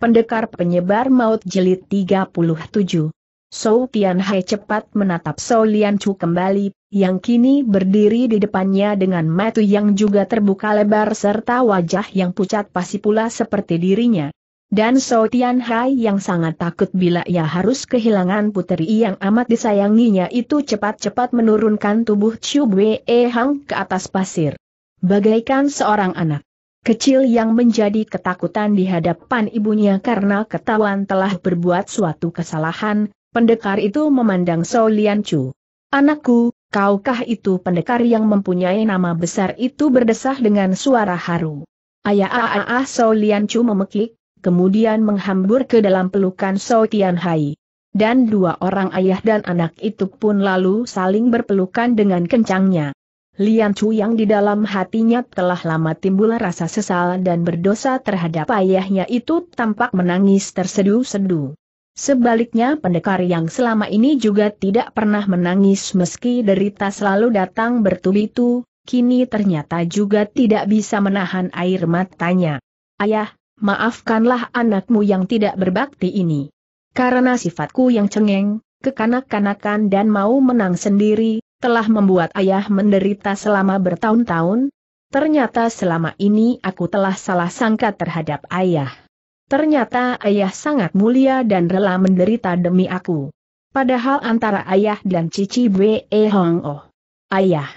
Pendekar Penyebar Maut Jelit 37 So Tian Hai cepat menatap So Lian Chu kembali, yang kini berdiri di depannya dengan mata yang juga terbuka lebar serta wajah yang pucat pasi pula seperti dirinya. Dan So Tian Hai yang sangat takut bila ia harus kehilangan puteri yang amat disayanginya itu cepat-cepat menurunkan tubuh Chu Wei Hang ke atas pasir. Bagaikan seorang anak kecil yang menjadi ketakutan di hadapan ibunya karena ketahuan telah berbuat suatu kesalahan, pendekar itu memandang So Lian Chu. Anakku, kaukah itu pendekar yang mempunyai nama besar itu berdesah dengan suara haru. Ayah ah, ah, ah So Lian Chu memekik, kemudian menghambur ke dalam pelukan So Tian Hai. Dan dua orang ayah dan anak itu pun lalu saling berpelukan dengan kencangnya. Lian Chu yang di dalam hatinya telah lama timbul rasa sesal dan berdosa terhadap ayahnya itu tampak menangis tersedu-sedu. Sebaliknya pendekar yang selama ini juga tidak pernah menangis meski derita selalu datang bertubi-tu, kini ternyata juga tidak bisa menahan air matanya. Ayah, maafkanlah anakmu yang tidak berbakti ini. Karena sifatku yang cengeng, kekanak-kanakan dan mau menang sendiri, telah membuat ayah menderita selama bertahun-tahun, ternyata selama ini aku telah salah sangka terhadap ayah. Ternyata ayah sangat mulia dan rela menderita demi aku. Padahal antara ayah dan Cici Bwe e Hong Oh. Ayah.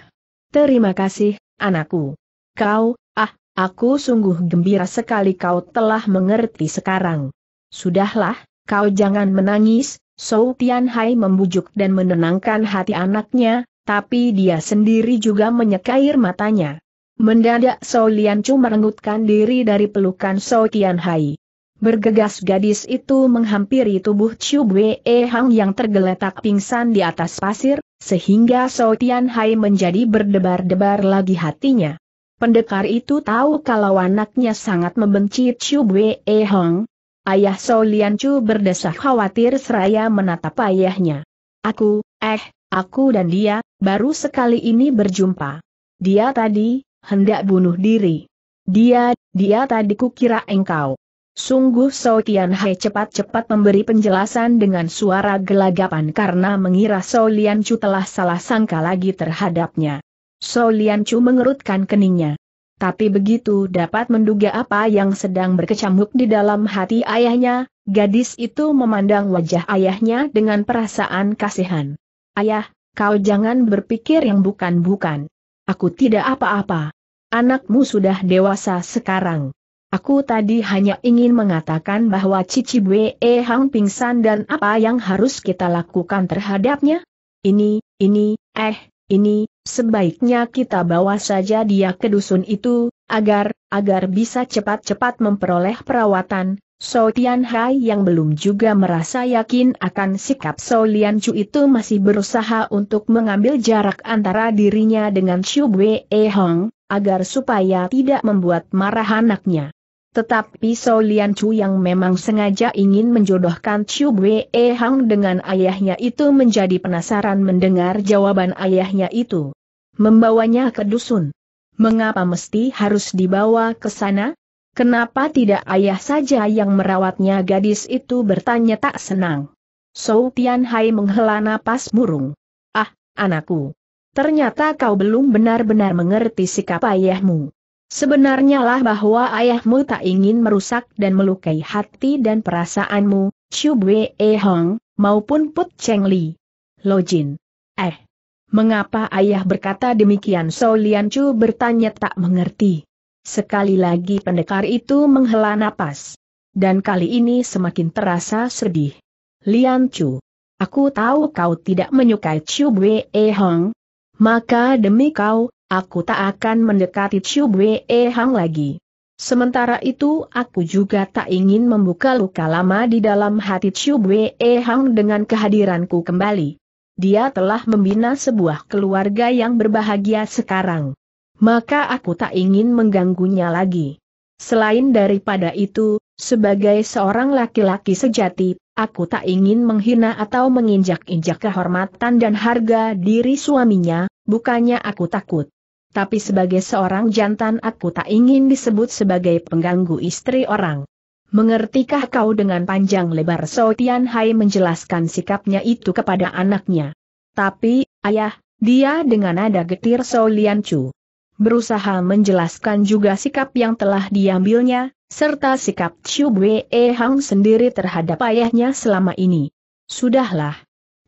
Terima kasih, anakku. Kau, ah, aku sungguh gembira sekali kau telah mengerti sekarang. Sudahlah, kau jangan menangis, Sou Tian Hai membujuk dan menenangkan hati anaknya, tapi dia sendiri juga menyekair matanya. Mendadak Sou Lian Chu merengutkan diri dari pelukan Sou Tian Hai. Bergegas gadis itu menghampiri tubuh Chu Wei Hang yang tergeletak pingsan di atas pasir, sehingga Sou Tian Hai menjadi berdebar-debar lagi hatinya. Pendekar itu tahu kalau anaknya sangat membenci Chu Wei Hang. Ayah Sou Lian Chu berdesah khawatir seraya menatap ayahnya. Aku, eh, Aku dan dia, baru sekali ini berjumpa. Dia tadi, hendak bunuh diri. Dia, dia tadi kukira engkau. Sungguh So Tian Hai cepat-cepat memberi penjelasan dengan suara gelagapan karena mengira So Lian Chu telah salah sangka lagi terhadapnya. So Lian Chu mengerutkan keningnya. Tapi begitu dapat menduga apa yang sedang berkecamuk di dalam hati ayahnya, gadis itu memandang wajah ayahnya dengan perasaan kasihan. Ayah, kau jangan berpikir yang bukan-bukan. Aku tidak apa-apa. Anakmu sudah dewasa sekarang. Aku tadi hanya ingin mengatakan bahwa Cici Bwe eh Hang pingsan dan apa yang harus kita lakukan terhadapnya? Ini, ini, eh, ini, sebaiknya kita bawa saja dia ke dusun itu, agar, agar bisa cepat-cepat memperoleh perawatan, So Tian Hai yang belum juga merasa yakin akan sikap So Lian Chu itu masih berusaha untuk mengambil jarak antara dirinya dengan Xiu Wei e Hong, agar supaya tidak membuat marah anaknya. Tetapi So Lian Chu yang memang sengaja ingin menjodohkan Chu Wei e Hong dengan ayahnya itu menjadi penasaran mendengar jawaban ayahnya itu. Membawanya ke dusun. Mengapa mesti harus dibawa ke sana? Kenapa tidak ayah saja yang merawatnya gadis itu bertanya tak senang. Sou Tian Hai menghela napas murung. Ah, anakku. Ternyata kau belum benar-benar mengerti sikap ayahmu. Sebenarnya lah bahwa ayahmu tak ingin merusak dan melukai hati dan perasaanmu, Chu Wei, e Hong, maupun Put Cheng Li. Jin, Eh. Mengapa ayah berkata demikian? Lian Chu bertanya tak mengerti. Sekali lagi pendekar itu menghela napas. Dan kali ini semakin terasa sedih. Lian Chu, aku tahu kau tidak menyukai Chu Wei e Hong. Maka demi kau, aku tak akan mendekati Chu Wei e Hong lagi. Sementara itu aku juga tak ingin membuka luka lama di dalam hati Chu Wei e Hong dengan kehadiranku kembali. Dia telah membina sebuah keluarga yang berbahagia sekarang maka aku tak ingin mengganggunya lagi. Selain daripada itu, sebagai seorang laki-laki sejati, aku tak ingin menghina atau menginjak-injak kehormatan dan harga diri suaminya, bukannya aku takut. Tapi sebagai seorang jantan aku tak ingin disebut sebagai pengganggu istri orang. Mengertikah kau dengan panjang lebar So Tian Hai menjelaskan sikapnya itu kepada anaknya. Tapi, ayah, dia dengan nada getir So Lian Chu berusaha menjelaskan juga sikap yang telah diambilnya, serta sikap Chiu Wei Hang sendiri terhadap ayahnya selama ini. Sudahlah.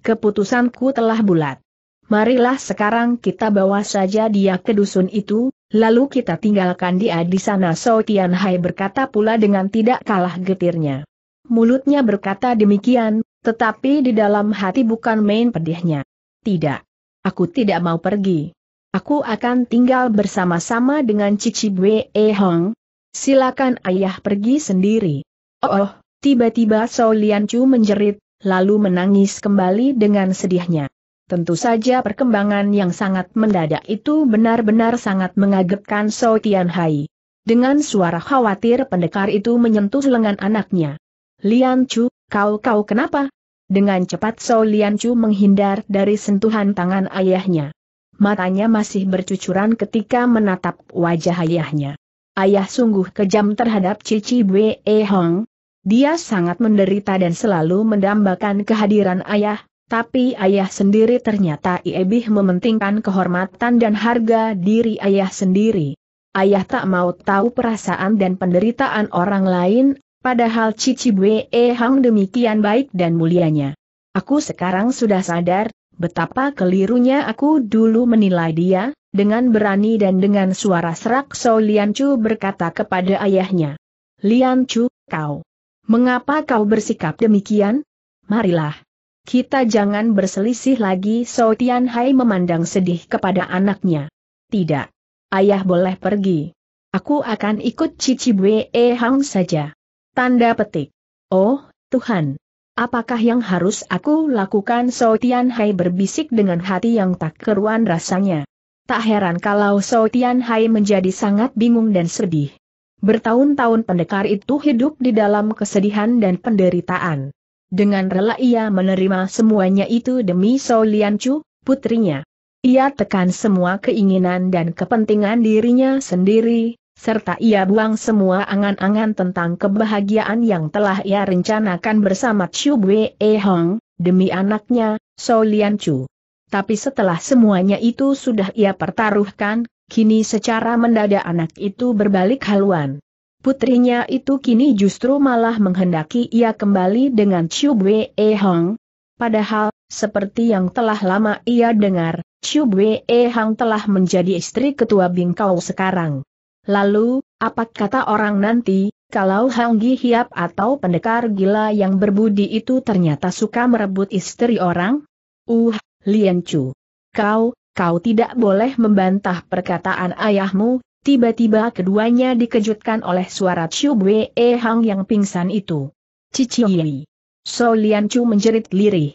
Keputusanku telah bulat. Marilah sekarang kita bawa saja dia ke dusun itu, lalu kita tinggalkan dia di sana. So Tian Hai berkata pula dengan tidak kalah getirnya. Mulutnya berkata demikian, tetapi di dalam hati bukan main pedihnya. Tidak. Aku tidak mau pergi. Aku akan tinggal bersama-sama dengan Cici Bwe Hong. Silakan ayah pergi sendiri. Oh, oh tiba-tiba Sao Lian Chu menjerit, lalu menangis kembali dengan sedihnya. Tentu saja perkembangan yang sangat mendadak itu benar-benar sangat mengagetkan So Tian Hai. Dengan suara khawatir pendekar itu menyentuh lengan anaknya. Lian Chu, kau-kau kenapa? Dengan cepat So Lian Chu menghindar dari sentuhan tangan ayahnya matanya masih bercucuran ketika menatap wajah ayahnya. Ayah sungguh kejam terhadap Cici Bwe e Hong. Dia sangat menderita dan selalu mendambakan kehadiran ayah, tapi ayah sendiri ternyata lebih mementingkan kehormatan dan harga diri ayah sendiri. Ayah tak mau tahu perasaan dan penderitaan orang lain, padahal Cici Bwe e Hong demikian baik dan mulianya. Aku sekarang sudah sadar, Betapa kelirunya aku dulu menilai dia, dengan berani dan dengan suara serak So Lian Chu berkata kepada ayahnya. Lian Chu, kau. Mengapa kau bersikap demikian? Marilah. Kita jangan berselisih lagi So Tian Hai memandang sedih kepada anaknya. Tidak. Ayah boleh pergi. Aku akan ikut Cici Bwe Hang saja. Tanda petik. Oh, Tuhan. Apakah yang harus aku lakukan So Tian Hai berbisik dengan hati yang tak keruan rasanya. Tak heran kalau So Tian Hai menjadi sangat bingung dan sedih. Bertahun-tahun pendekar itu hidup di dalam kesedihan dan penderitaan. Dengan rela ia menerima semuanya itu demi So Lian Chu, putrinya. Ia tekan semua keinginan dan kepentingan dirinya sendiri, serta ia buang semua angan-angan tentang kebahagiaan yang telah ia rencanakan bersama Chu Wei e Hong, demi anaknya, So Lian Chu. Tapi setelah semuanya itu sudah ia pertaruhkan, kini secara mendadak anak itu berbalik haluan. Putrinya itu kini justru malah menghendaki ia kembali dengan Chu Wei e Hong. Padahal, seperti yang telah lama ia dengar, Chu Wei E telah menjadi istri ketua Bingkau sekarang. Lalu, apa kata orang nanti, kalau Gi Hiap atau pendekar gila yang berbudi itu ternyata suka merebut istri orang? Uh, Lian Chu. Kau, kau tidak boleh membantah perkataan ayahmu, tiba-tiba keduanya dikejutkan oleh suara Chu Bwe e Hang yang pingsan itu. Cici Yi. So Lian Chu menjerit lirih.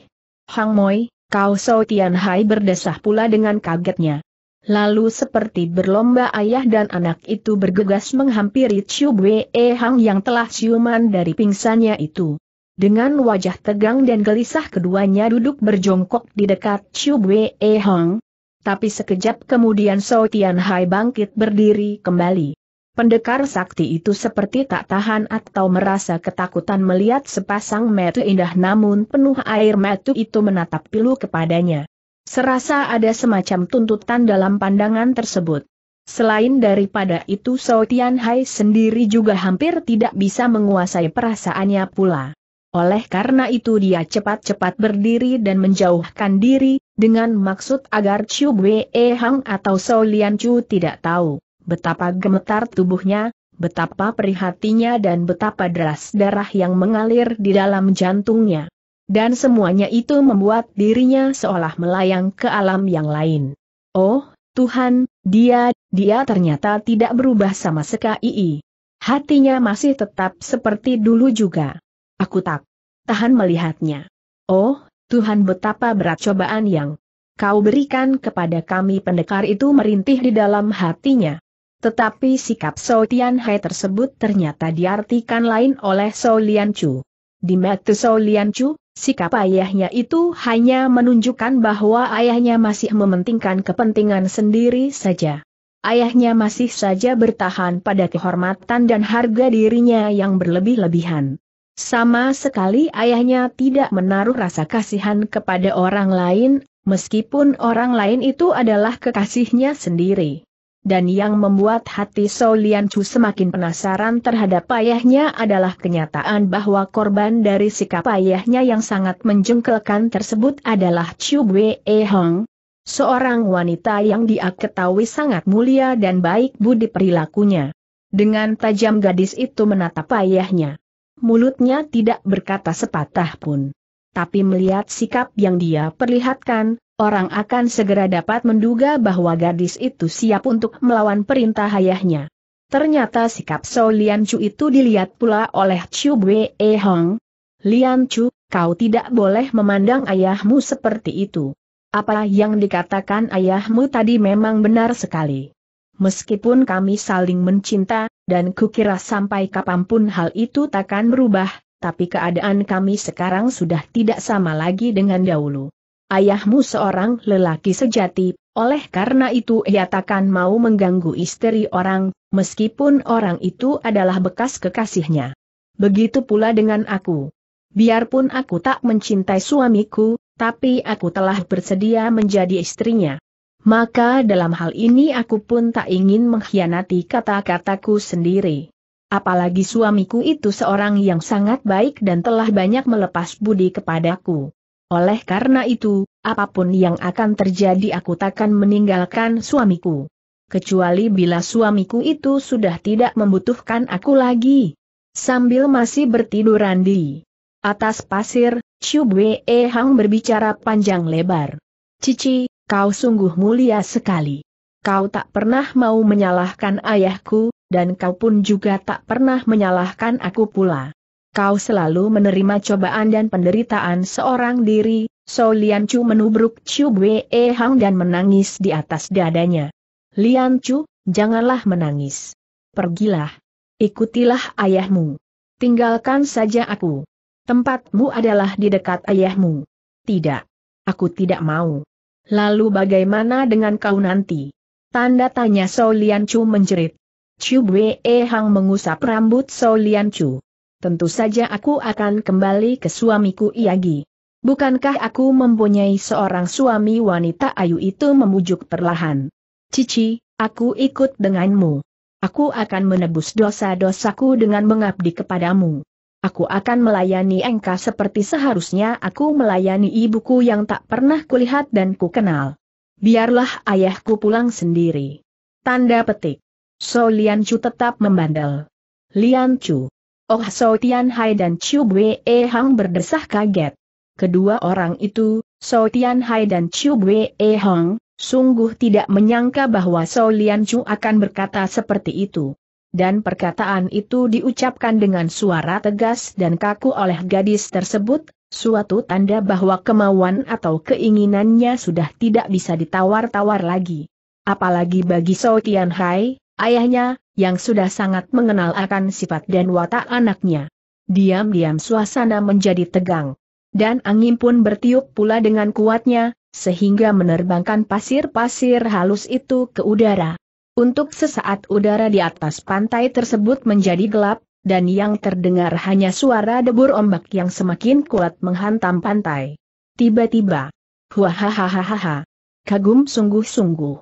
Hang Moi, kau So Tian Hai berdesah pula dengan kagetnya. Lalu seperti berlomba ayah dan anak itu bergegas menghampiri Chiu Wei Hang yang telah siuman dari pingsannya itu. Dengan wajah tegang dan gelisah keduanya duduk berjongkok di dekat Chiu Wei Hang. Tapi sekejap kemudian So Tian Hai bangkit berdiri kembali. Pendekar sakti itu seperti tak tahan atau merasa ketakutan melihat sepasang mata indah namun penuh air mata itu menatap pilu kepadanya. Serasa ada semacam tuntutan dalam pandangan tersebut. Selain daripada itu Sao Tian Hai sendiri juga hampir tidak bisa menguasai perasaannya pula. Oleh karena itu dia cepat-cepat berdiri dan menjauhkan diri, dengan maksud agar Chu Wei Hang atau Sao Lian Chu tidak tahu betapa gemetar tubuhnya, betapa prihatinya dan betapa deras darah yang mengalir di dalam jantungnya. Dan semuanya itu membuat dirinya seolah melayang ke alam yang lain. Oh, Tuhan, dia, dia ternyata tidak berubah sama sekali. Hatinya masih tetap seperti dulu juga. Aku tak tahan melihatnya. Oh, Tuhan betapa berat cobaan yang kau berikan kepada kami pendekar itu merintih di dalam hatinya. Tetapi sikap So Tian Hai tersebut ternyata diartikan lain oleh So Lian Chu. Di mata So Lian Chu, Sikap ayahnya itu hanya menunjukkan bahwa ayahnya masih mementingkan kepentingan sendiri saja. Ayahnya masih saja bertahan pada kehormatan dan harga dirinya yang berlebih-lebihan. Sama sekali ayahnya tidak menaruh rasa kasihan kepada orang lain, meskipun orang lain itu adalah kekasihnya sendiri dan yang membuat hati Solian Chu semakin penasaran terhadap ayahnya adalah kenyataan bahwa korban dari sikap ayahnya yang sangat menjengkelkan tersebut adalah Chu Wei Hong, seorang wanita yang dia ketahui sangat mulia dan baik budi perilakunya. Dengan tajam gadis itu menatap ayahnya. Mulutnya tidak berkata sepatah pun. Tapi melihat sikap yang dia perlihatkan, orang akan segera dapat menduga bahwa gadis itu siap untuk melawan perintah ayahnya. Ternyata sikap So Lian Chu itu dilihat pula oleh Chu Wei e Hong. Lian Chu, kau tidak boleh memandang ayahmu seperti itu. Apa yang dikatakan ayahmu tadi memang benar sekali. Meskipun kami saling mencinta, dan kukira sampai kapanpun hal itu takkan berubah, tapi keadaan kami sekarang sudah tidak sama lagi dengan dahulu. Ayahmu seorang lelaki sejati, oleh karena itu ia takkan mau mengganggu istri orang, meskipun orang itu adalah bekas kekasihnya. Begitu pula dengan aku. Biarpun aku tak mencintai suamiku, tapi aku telah bersedia menjadi istrinya. Maka dalam hal ini aku pun tak ingin mengkhianati kata-kataku sendiri. Apalagi suamiku itu seorang yang sangat baik dan telah banyak melepas budi kepadaku. Oleh karena itu, apapun yang akan terjadi aku takkan meninggalkan suamiku. Kecuali bila suamiku itu sudah tidak membutuhkan aku lagi. Sambil masih bertiduran di atas pasir, Chiu Bwe Hang berbicara panjang lebar. Cici, kau sungguh mulia sekali. Kau tak pernah mau menyalahkan ayahku, dan kau pun juga tak pernah menyalahkan aku pula. Kau selalu menerima cobaan dan penderitaan seorang diri, So Lian Chu menubruk Chu Wei e Hang dan menangis di atas dadanya. Lian Chu, janganlah menangis. Pergilah. Ikutilah ayahmu. Tinggalkan saja aku. Tempatmu adalah di dekat ayahmu. Tidak. Aku tidak mau. Lalu bagaimana dengan kau nanti? Tanda tanya So Lian Chu menjerit. Chu Wei e Hang mengusap rambut So Lian Chu tentu saja aku akan kembali ke suamiku Iagi. Bukankah aku mempunyai seorang suami wanita ayu itu memujuk perlahan. Cici, aku ikut denganmu. Aku akan menebus dosa-dosaku dengan mengabdi kepadamu. Aku akan melayani engkau seperti seharusnya aku melayani ibuku yang tak pernah kulihat dan kukenal. Biarlah ayahku pulang sendiri. Tanda petik. So Lian Chu tetap membandel. Lian Chu, Oh So Tian Hai dan Chiu Wei e Hang berdesah kaget. Kedua orang itu, So Tian Hai dan Chiu Wei e Hang, sungguh tidak menyangka bahwa So Lian Chu akan berkata seperti itu. Dan perkataan itu diucapkan dengan suara tegas dan kaku oleh gadis tersebut, suatu tanda bahwa kemauan atau keinginannya sudah tidak bisa ditawar-tawar lagi. Apalagi bagi So Tian Hai, ayahnya, yang sudah sangat mengenal akan sifat dan watak anaknya. Diam-diam suasana menjadi tegang. Dan angin pun bertiup pula dengan kuatnya, sehingga menerbangkan pasir-pasir halus itu ke udara. Untuk sesaat udara di atas pantai tersebut menjadi gelap, dan yang terdengar hanya suara debur ombak yang semakin kuat menghantam pantai. Tiba-tiba, wahahahaha, kagum sungguh-sungguh.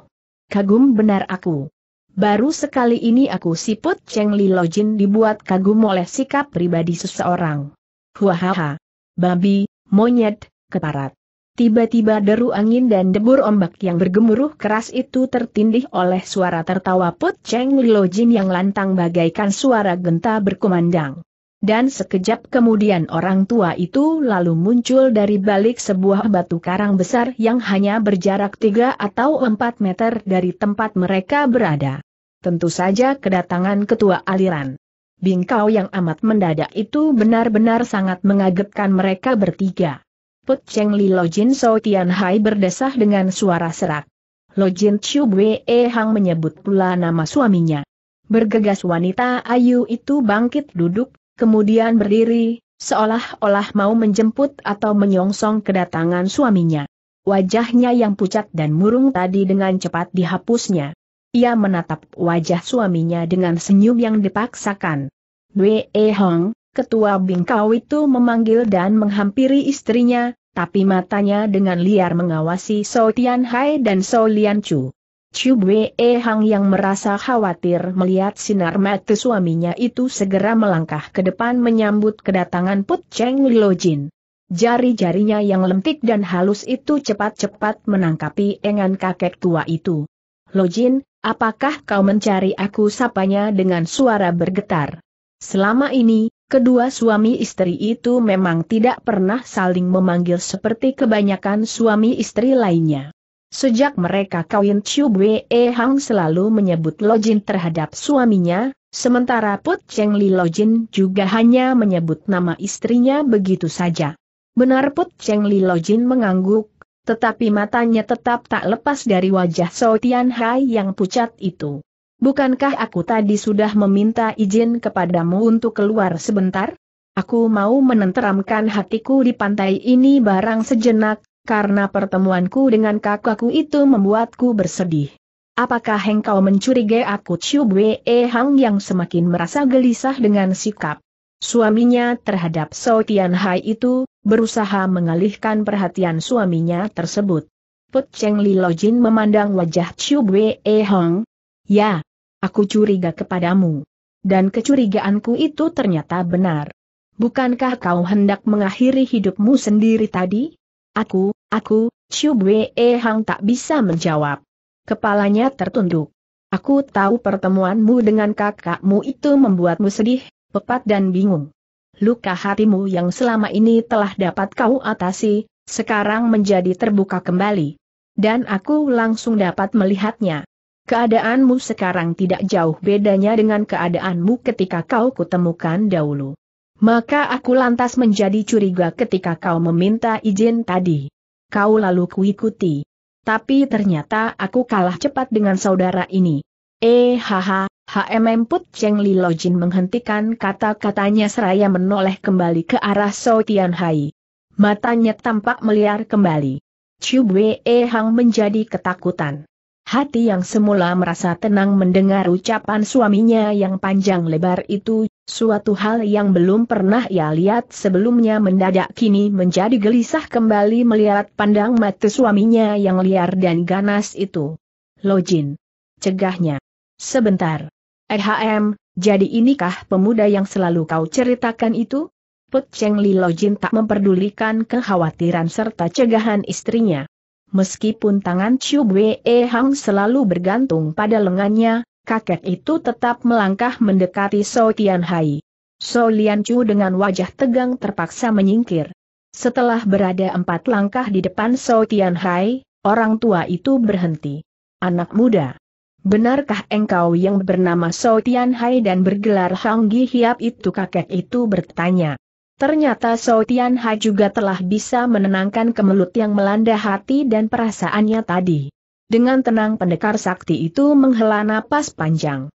Kagum benar aku. Baru sekali ini aku siput Cheng Li Lojin dibuat kagum oleh sikap pribadi seseorang. Huahaha. Babi, monyet, keparat. Tiba-tiba deru angin dan debur ombak yang bergemuruh keras itu tertindih oleh suara tertawa Put Cheng Li Jin yang lantang bagaikan suara genta berkumandang. Dan sekejap kemudian orang tua itu lalu muncul dari balik sebuah batu karang besar yang hanya berjarak 3 atau 4 meter dari tempat mereka berada tentu saja kedatangan ketua aliran. Bingkau yang amat mendadak itu benar-benar sangat mengagetkan mereka bertiga. Put Cheng Li Lo Jin So Tian Hai berdesah dengan suara serak. Lo Jin Chiu Bwe e Hang menyebut pula nama suaminya. Bergegas wanita ayu itu bangkit duduk, kemudian berdiri, seolah-olah mau menjemput atau menyongsong kedatangan suaminya. Wajahnya yang pucat dan murung tadi dengan cepat dihapusnya. Ia menatap wajah suaminya dengan senyum yang dipaksakan. Wei Hong, ketua bingkau itu memanggil dan menghampiri istrinya, tapi matanya dengan liar mengawasi So Tian Hai dan So Lian Chu. Chu Wei Hong yang merasa khawatir melihat sinar mata suaminya itu segera melangkah ke depan menyambut kedatangan Put Cheng Lilo Jin. Jari-jarinya yang lentik dan halus itu cepat-cepat menangkapi engan kakek tua itu. Lojin, apakah kau mencari aku sapanya dengan suara bergetar. Selama ini, kedua suami istri itu memang tidak pernah saling memanggil seperti kebanyakan suami istri lainnya. Sejak mereka kawin Chiu Bwe Hang selalu menyebut Lojin terhadap suaminya, sementara Put Cheng Li Lojin juga hanya menyebut nama istrinya begitu saja. Benar Put Cheng Li Lojin mengangguk, tetapi matanya tetap tak lepas dari wajah So Tian Hai yang pucat itu. Bukankah aku tadi sudah meminta izin kepadamu untuk keluar sebentar? Aku mau menenteramkan hatiku di pantai ini barang sejenak, karena pertemuanku dengan kakakku itu membuatku bersedih. Apakah engkau mencurigai aku Chiu Bwe Hang yang semakin merasa gelisah dengan sikap Suaminya terhadap So Hai itu, berusaha mengalihkan perhatian suaminya tersebut. Put Cheng Li Jin memandang wajah Chiu Wei e Hong. Ya, aku curiga kepadamu. Dan kecurigaanku itu ternyata benar. Bukankah kau hendak mengakhiri hidupmu sendiri tadi? Aku, aku, Chiu Wei e Hong tak bisa menjawab. Kepalanya tertunduk. Aku tahu pertemuanmu dengan kakakmu itu membuatmu sedih, pepat dan bingung. Luka hatimu yang selama ini telah dapat kau atasi, sekarang menjadi terbuka kembali. Dan aku langsung dapat melihatnya. Keadaanmu sekarang tidak jauh bedanya dengan keadaanmu ketika kau kutemukan dahulu. Maka aku lantas menjadi curiga ketika kau meminta izin tadi. Kau lalu kuikuti. Tapi ternyata aku kalah cepat dengan saudara ini. Eh haha, HMM Put Cheng Li Lojin menghentikan kata-katanya seraya menoleh kembali ke arah So Tian Hai. Matanya tampak meliar kembali. Chu Wei e Hang menjadi ketakutan. Hati yang semula merasa tenang mendengar ucapan suaminya yang panjang lebar itu, suatu hal yang belum pernah ia lihat sebelumnya mendadak kini menjadi gelisah kembali melihat pandang mata suaminya yang liar dan ganas itu. Lojin. Cegahnya. Sebentar. Ehm, jadi inikah pemuda yang selalu kau ceritakan itu? Put Cheng Li Lojin tak memperdulikan kekhawatiran serta cegahan istrinya. Meskipun tangan Chiu Wei e Hang selalu bergantung pada lengannya, kakek itu tetap melangkah mendekati So Tian Hai. So Lian Chu dengan wajah tegang terpaksa menyingkir. Setelah berada empat langkah di depan So Tian Hai, orang tua itu berhenti. Anak muda, Benarkah engkau yang bernama So Tian Hai dan bergelar Hang Gi Hiap itu kakek itu bertanya. Ternyata So Tian Hai juga telah bisa menenangkan kemelut yang melanda hati dan perasaannya tadi. Dengan tenang pendekar sakti itu menghela napas panjang.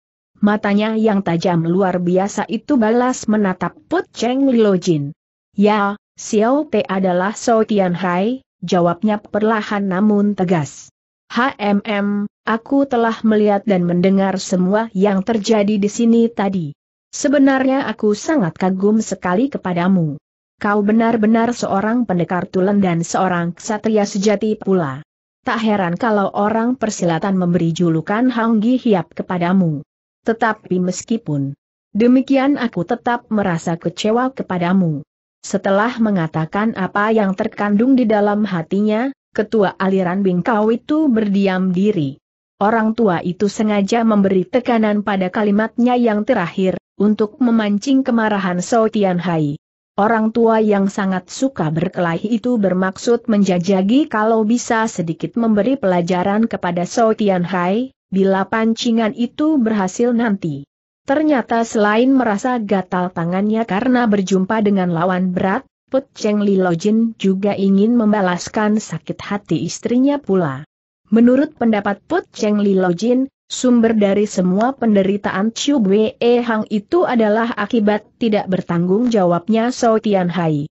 Matanya yang tajam luar biasa itu balas menatap Put Cheng Lilo Jin. Ya, Xiao Te adalah So Tian Hai, jawabnya perlahan namun tegas. HMM, aku telah melihat dan mendengar semua yang terjadi di sini tadi. Sebenarnya aku sangat kagum sekali kepadamu. Kau benar-benar seorang pendekar tulen dan seorang ksatria sejati pula. Tak heran kalau orang persilatan memberi julukan Hanggi Hiap kepadamu. Tetapi meskipun demikian aku tetap merasa kecewa kepadamu. Setelah mengatakan apa yang terkandung di dalam hatinya, ketua aliran Bingkau itu berdiam diri. Orang tua itu sengaja memberi tekanan pada kalimatnya yang terakhir, untuk memancing kemarahan Tian Hai. Orang tua yang sangat suka berkelahi itu bermaksud menjajagi kalau bisa sedikit memberi pelajaran kepada Tian Hai bila pancingan itu berhasil nanti. Ternyata selain merasa gatal tangannya karena berjumpa dengan lawan berat, Put Cheng Li Lojin juga ingin membalaskan sakit hati istrinya pula. Menurut pendapat Put Cheng Li Lojin, sumber dari semua penderitaan Chiu Bwe Hang itu adalah akibat tidak bertanggung jawabnya Sao Tian Hai.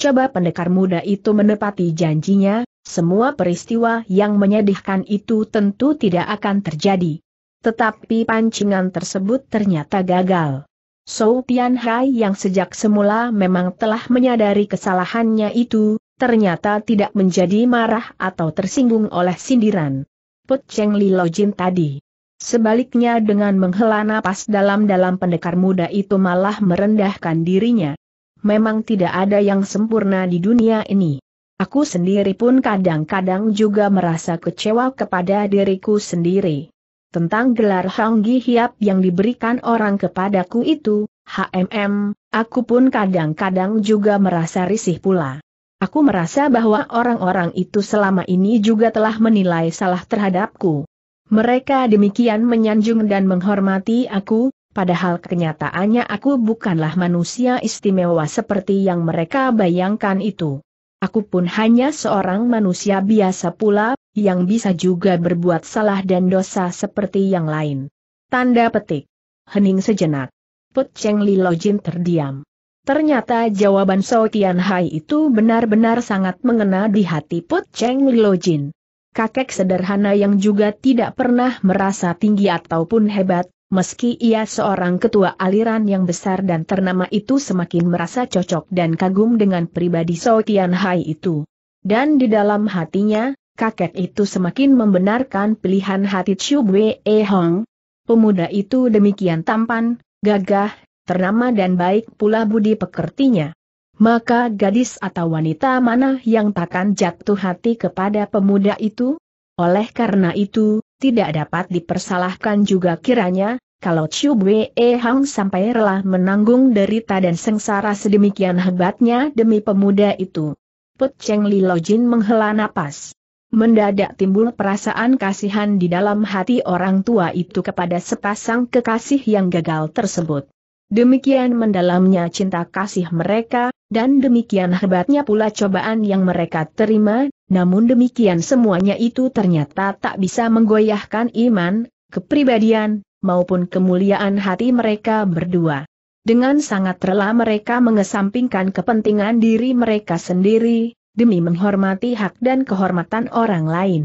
Coba pendekar muda itu menepati janjinya, semua peristiwa yang menyedihkan itu tentu tidak akan terjadi. Tetapi pancingan tersebut ternyata gagal. Sou Tian yang sejak semula memang telah menyadari kesalahannya itu, ternyata tidak menjadi marah atau tersinggung oleh sindiran. Put Cheng Li Lojin tadi. Sebaliknya dengan menghela napas dalam-dalam pendekar muda itu malah merendahkan dirinya. Memang tidak ada yang sempurna di dunia ini. Aku sendiri pun kadang-kadang juga merasa kecewa kepada diriku sendiri. Tentang gelar Hanggi Hiap yang diberikan orang kepadaku itu, HMM, aku pun kadang-kadang juga merasa risih pula. Aku merasa bahwa orang-orang itu selama ini juga telah menilai salah terhadapku. Mereka demikian menyanjung dan menghormati aku, padahal kenyataannya aku bukanlah manusia istimewa seperti yang mereka bayangkan itu. Aku pun hanya seorang manusia biasa pula, yang bisa juga berbuat salah dan dosa seperti yang lain. Tanda petik. Hening sejenak. Put Cheng Li Lojin terdiam. Ternyata jawaban So Tian Hai itu benar-benar sangat mengena di hati Put Cheng Li Lojin. Kakek sederhana yang juga tidak pernah merasa tinggi ataupun hebat, meski ia seorang ketua aliran yang besar dan ternama itu semakin merasa cocok dan kagum dengan pribadi So Tian Hai itu. Dan di dalam hatinya, kakek itu semakin membenarkan pilihan hati Chiu Wei e Hong. Pemuda itu demikian tampan, gagah, ternama dan baik pula budi pekertinya. Maka gadis atau wanita mana yang takkan jatuh hati kepada pemuda itu? Oleh karena itu, tidak dapat dipersalahkan juga kiranya, kalau Chiu Wei e Hong sampai rela menanggung derita dan sengsara sedemikian hebatnya demi pemuda itu. Put Cheng Li Lojin menghela napas. Mendadak timbul perasaan kasihan di dalam hati orang tua itu kepada sepasang kekasih yang gagal tersebut. Demikian mendalamnya cinta kasih mereka, dan demikian hebatnya pula cobaan yang mereka terima, namun demikian semuanya itu ternyata tak bisa menggoyahkan iman, kepribadian, maupun kemuliaan hati mereka berdua. Dengan sangat rela mereka mengesampingkan kepentingan diri mereka sendiri, demi menghormati hak dan kehormatan orang lain.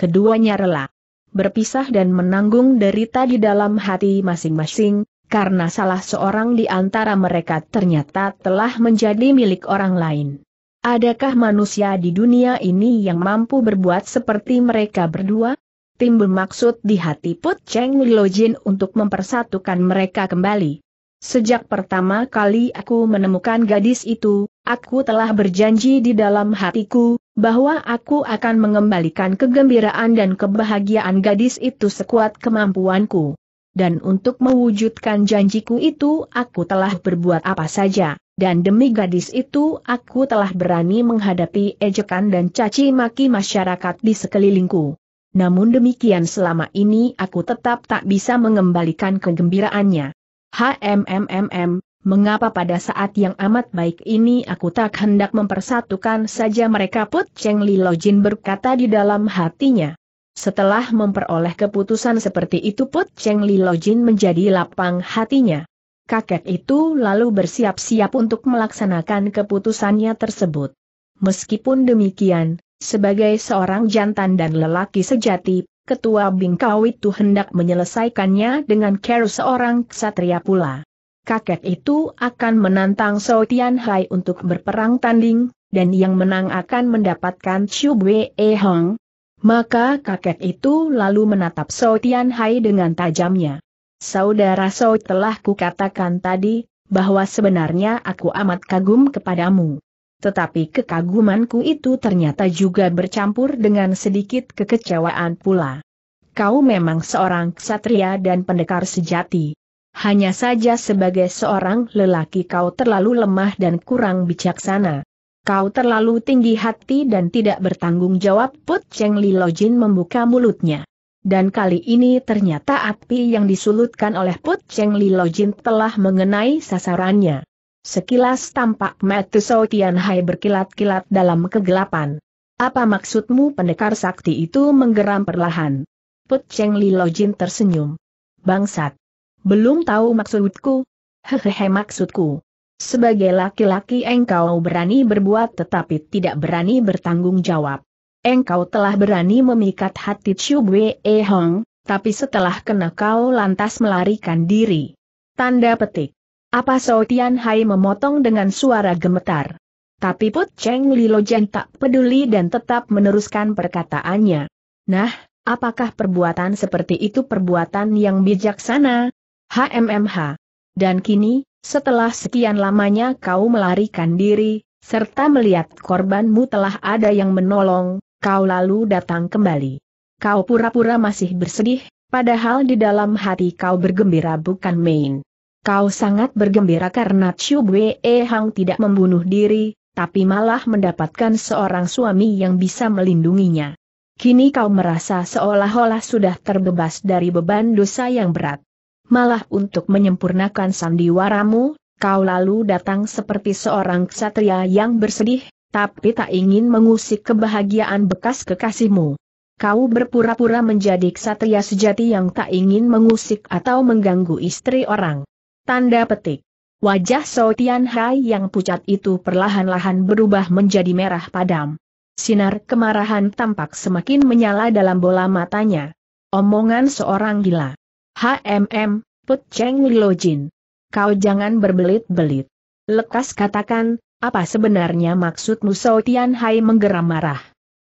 Keduanya rela berpisah dan menanggung derita di dalam hati masing-masing, karena salah seorang di antara mereka ternyata telah menjadi milik orang lain. Adakah manusia di dunia ini yang mampu berbuat seperti mereka berdua? Timbul maksud di hati Put Cheng Lilojin untuk mempersatukan mereka kembali. Sejak pertama kali aku menemukan gadis itu, Aku telah berjanji di dalam hatiku, bahwa aku akan mengembalikan kegembiraan dan kebahagiaan gadis itu sekuat kemampuanku. Dan untuk mewujudkan janjiku itu aku telah berbuat apa saja, dan demi gadis itu aku telah berani menghadapi ejekan dan caci maki masyarakat di sekelilingku. Namun demikian selama ini aku tetap tak bisa mengembalikan kegembiraannya. HMMMM, mengapa pada saat yang amat baik ini aku tak hendak mempersatukan saja mereka Put Cheng Li Lo Jin berkata di dalam hatinya. Setelah memperoleh keputusan seperti itu Put Cheng Li Lo Jin menjadi lapang hatinya. Kakek itu lalu bersiap-siap untuk melaksanakan keputusannya tersebut. Meskipun demikian, sebagai seorang jantan dan lelaki sejati, Ketua Bingkau itu hendak menyelesaikannya dengan care seorang ksatria pula kakek itu akan menantang So Tian Hai untuk berperang tanding, dan yang menang akan mendapatkan Chu Bwe e Hong. Maka kakek itu lalu menatap So Tian Hai dengan tajamnya. Saudara So telah kukatakan tadi, bahwa sebenarnya aku amat kagum kepadamu. Tetapi kekagumanku itu ternyata juga bercampur dengan sedikit kekecewaan pula. Kau memang seorang ksatria dan pendekar sejati. Hanya saja sebagai seorang lelaki kau terlalu lemah dan kurang bijaksana. Kau terlalu tinggi hati dan tidak bertanggung jawab Put Cheng Li Jin membuka mulutnya. Dan kali ini ternyata api yang disulutkan oleh Put Cheng Li Jin telah mengenai sasarannya. Sekilas tampak Tian Hai berkilat-kilat dalam kegelapan. Apa maksudmu pendekar sakti itu menggeram perlahan? Put Cheng Li Jin tersenyum. Bangsat. Belum tahu maksudku? Hehehe maksudku. Sebagai laki-laki engkau berani berbuat tetapi tidak berani bertanggung jawab. Engkau telah berani memikat hati Chu Bwe e Hong, tapi setelah kena kau lantas melarikan diri. Tanda petik. Apa Sao Tian Hai memotong dengan suara gemetar. Tapi Put Cheng Lilo Jen tak peduli dan tetap meneruskan perkataannya. Nah, apakah perbuatan seperti itu perbuatan yang bijaksana? HMMH. Dan kini, setelah sekian lamanya kau melarikan diri, serta melihat korbanmu telah ada yang menolong, kau lalu datang kembali. Kau pura-pura masih bersedih, padahal di dalam hati kau bergembira bukan main. Kau sangat bergembira karena Chiu Bwe Hang tidak membunuh diri, tapi malah mendapatkan seorang suami yang bisa melindunginya. Kini kau merasa seolah-olah sudah terbebas dari beban dosa yang berat malah untuk menyempurnakan sandiwaramu, kau lalu datang seperti seorang ksatria yang bersedih, tapi tak ingin mengusik kebahagiaan bekas kekasihmu. Kau berpura-pura menjadi ksatria sejati yang tak ingin mengusik atau mengganggu istri orang. Tanda petik. Wajah Sou Tian Hai yang pucat itu perlahan-lahan berubah menjadi merah padam. Sinar kemarahan tampak semakin menyala dalam bola matanya. Omongan seorang gila. HMM, Put Cheng Jin, Kau jangan berbelit-belit. Lekas katakan, apa sebenarnya maksudmu Sao Tian Hai menggeram marah.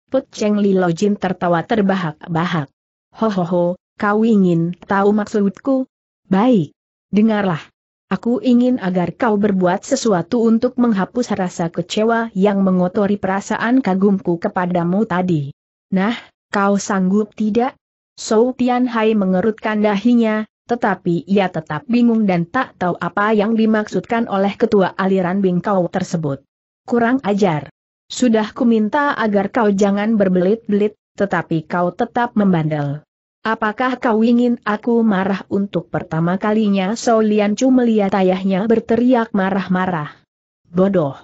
Put Cheng Jin tertawa terbahak-bahak. Ho ho ho, kau ingin tahu maksudku? Baik. Dengarlah. Aku ingin agar kau berbuat sesuatu untuk menghapus rasa kecewa yang mengotori perasaan kagumku kepadamu tadi. Nah, kau sanggup tidak? Sou Tianhai mengerutkan dahinya, tetapi ia tetap bingung dan tak tahu apa yang dimaksudkan oleh ketua aliran Bingkau tersebut. Kurang ajar. Sudah kuminta agar kau jangan berbelit-belit, tetapi kau tetap membandel. Apakah kau ingin aku marah untuk pertama kalinya Sou Lian Chu melihat ayahnya berteriak marah-marah. Bodoh.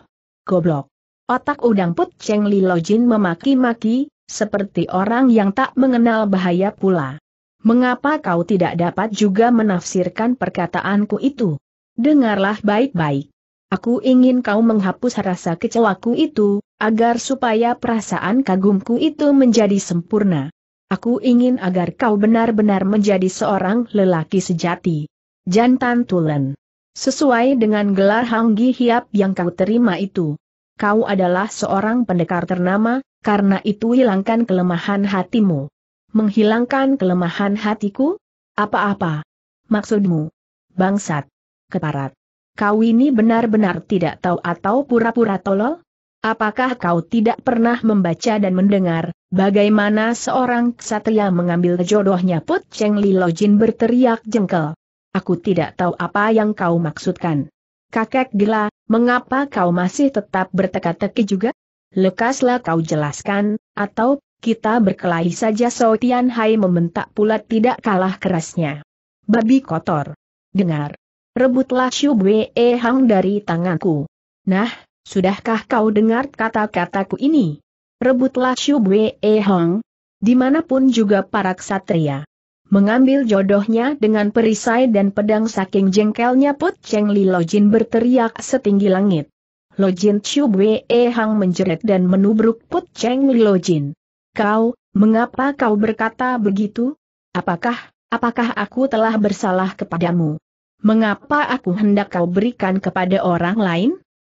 Goblok. Otak udang Put Cheng Li Lojin memaki-maki, seperti orang yang tak mengenal bahaya pula. Mengapa kau tidak dapat juga menafsirkan perkataanku itu? Dengarlah baik-baik. Aku ingin kau menghapus rasa kecewaku itu, agar supaya perasaan kagumku itu menjadi sempurna. Aku ingin agar kau benar-benar menjadi seorang lelaki sejati. Jantan Tulen. Sesuai dengan gelar Hanggi Hiap yang kau terima itu. Kau adalah seorang pendekar ternama, karena itu hilangkan kelemahan hatimu. Menghilangkan kelemahan hatiku? Apa-apa? Maksudmu? Bangsat. Keparat. Kau ini benar-benar tidak tahu atau pura-pura tolol? Apakah kau tidak pernah membaca dan mendengar, bagaimana seorang ksatria mengambil jodohnya Put Cheng Li Jin berteriak jengkel? Aku tidak tahu apa yang kau maksudkan. Kakek gila, mengapa kau masih tetap berteka-teki juga? Lekaslah kau jelaskan, atau kita berkelahi saja So Tian Hai membentak pula tidak kalah kerasnya. Babi kotor. Dengar. Rebutlah Shu Wei Hang dari tanganku. Nah, sudahkah kau dengar kata-kataku ini? Rebutlah Shu Wei Hang. Dimanapun juga para ksatria. Mengambil jodohnya dengan perisai dan pedang saking jengkelnya Put Cheng Li Lojin berteriak setinggi langit. Lo Jin Chiu Wei e Hang menjerit dan menubruk Put Cheng Lo Jin. Kau, mengapa kau berkata begitu? Apakah, apakah aku telah bersalah kepadamu? Mengapa aku hendak kau berikan kepada orang lain?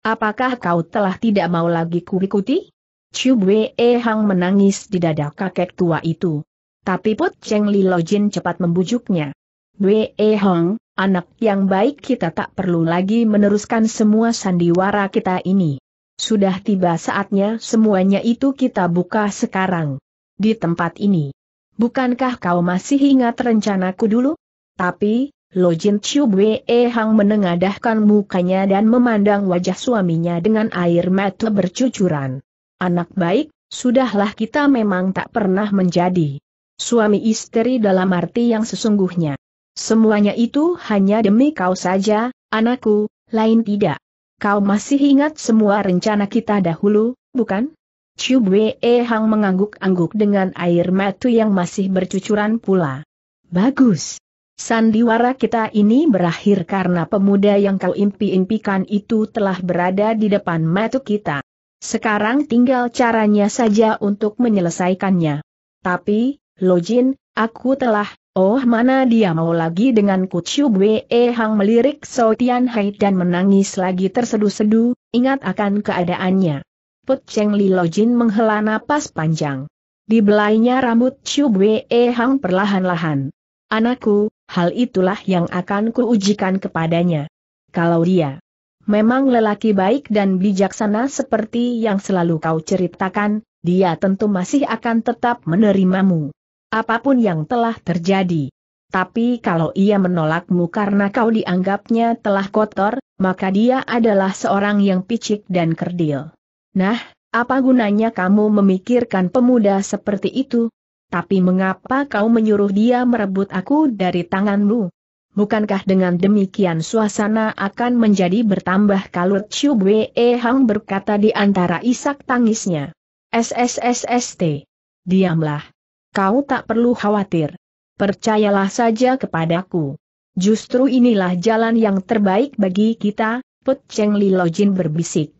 Apakah kau telah tidak mau lagi kuikuti? Chiu Wei e Hang menangis di dada kakek tua itu. Tapi Put Cheng Li Lo Jin cepat membujuknya. Wei e Hang, Anak yang baik kita tak perlu lagi meneruskan semua sandiwara kita ini. Sudah tiba saatnya semuanya itu kita buka sekarang. Di tempat ini. Bukankah kau masih ingat rencanaku dulu? Tapi, Lojin Chiu Bwe Hang menengadahkan mukanya dan memandang wajah suaminya dengan air mata bercucuran. Anak baik, sudahlah kita memang tak pernah menjadi suami istri dalam arti yang sesungguhnya. Semuanya itu hanya demi kau saja, anakku, lain tidak. Kau masih ingat semua rencana kita dahulu, bukan? Chu Wei Hang mengangguk-angguk dengan air mata yang masih bercucuran pula. Bagus. Sandiwara kita ini berakhir karena pemuda yang kau impi-impikan itu telah berada di depan mata kita. Sekarang tinggal caranya saja untuk menyelesaikannya. Tapi, Lojin, aku telah Oh mana dia mau lagi dengan Kuchu Bwe e Hang melirik So Tian Hai dan menangis lagi tersedu-sedu, ingat akan keadaannya. Put Cheng Li Jin menghela napas panjang. Dibelainya rambut Chu Bwe e Hang perlahan-lahan. Anakku, hal itulah yang akan kuujikan kepadanya. Kalau dia memang lelaki baik dan bijaksana seperti yang selalu kau ceritakan, dia tentu masih akan tetap menerimamu apapun yang telah terjadi. Tapi kalau ia menolakmu karena kau dianggapnya telah kotor, maka dia adalah seorang yang picik dan kerdil. Nah, apa gunanya kamu memikirkan pemuda seperti itu? Tapi mengapa kau menyuruh dia merebut aku dari tanganmu? Bukankah dengan demikian suasana akan menjadi bertambah kalut Chu Wei Hang berkata di antara isak tangisnya. SSSST. Diamlah. Kau tak perlu khawatir. Percayalah saja kepadaku. Justru inilah jalan yang terbaik bagi kita, Put Cheng Li Lojin berbisik.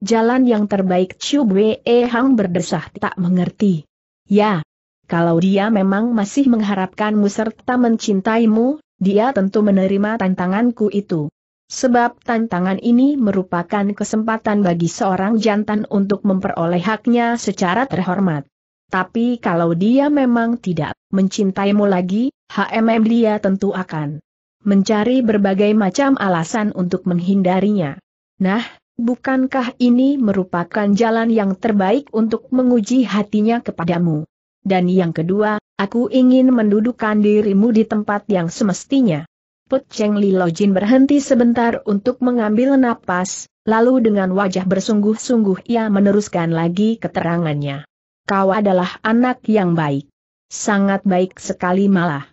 Jalan yang terbaik Chiu Bwe e Hang berdesah tak mengerti. Ya, kalau dia memang masih mengharapkanmu serta mencintaimu, dia tentu menerima tantanganku itu. Sebab tantangan ini merupakan kesempatan bagi seorang jantan untuk memperoleh haknya secara terhormat. Tapi kalau dia memang tidak mencintaimu lagi, HMM dia tentu akan mencari berbagai macam alasan untuk menghindarinya. Nah, bukankah ini merupakan jalan yang terbaik untuk menguji hatinya kepadamu? Dan yang kedua, aku ingin mendudukkan dirimu di tempat yang semestinya. Put Cheng Li Lo Jin berhenti sebentar untuk mengambil napas, lalu dengan wajah bersungguh-sungguh ia meneruskan lagi keterangannya kau adalah anak yang baik. Sangat baik sekali malah.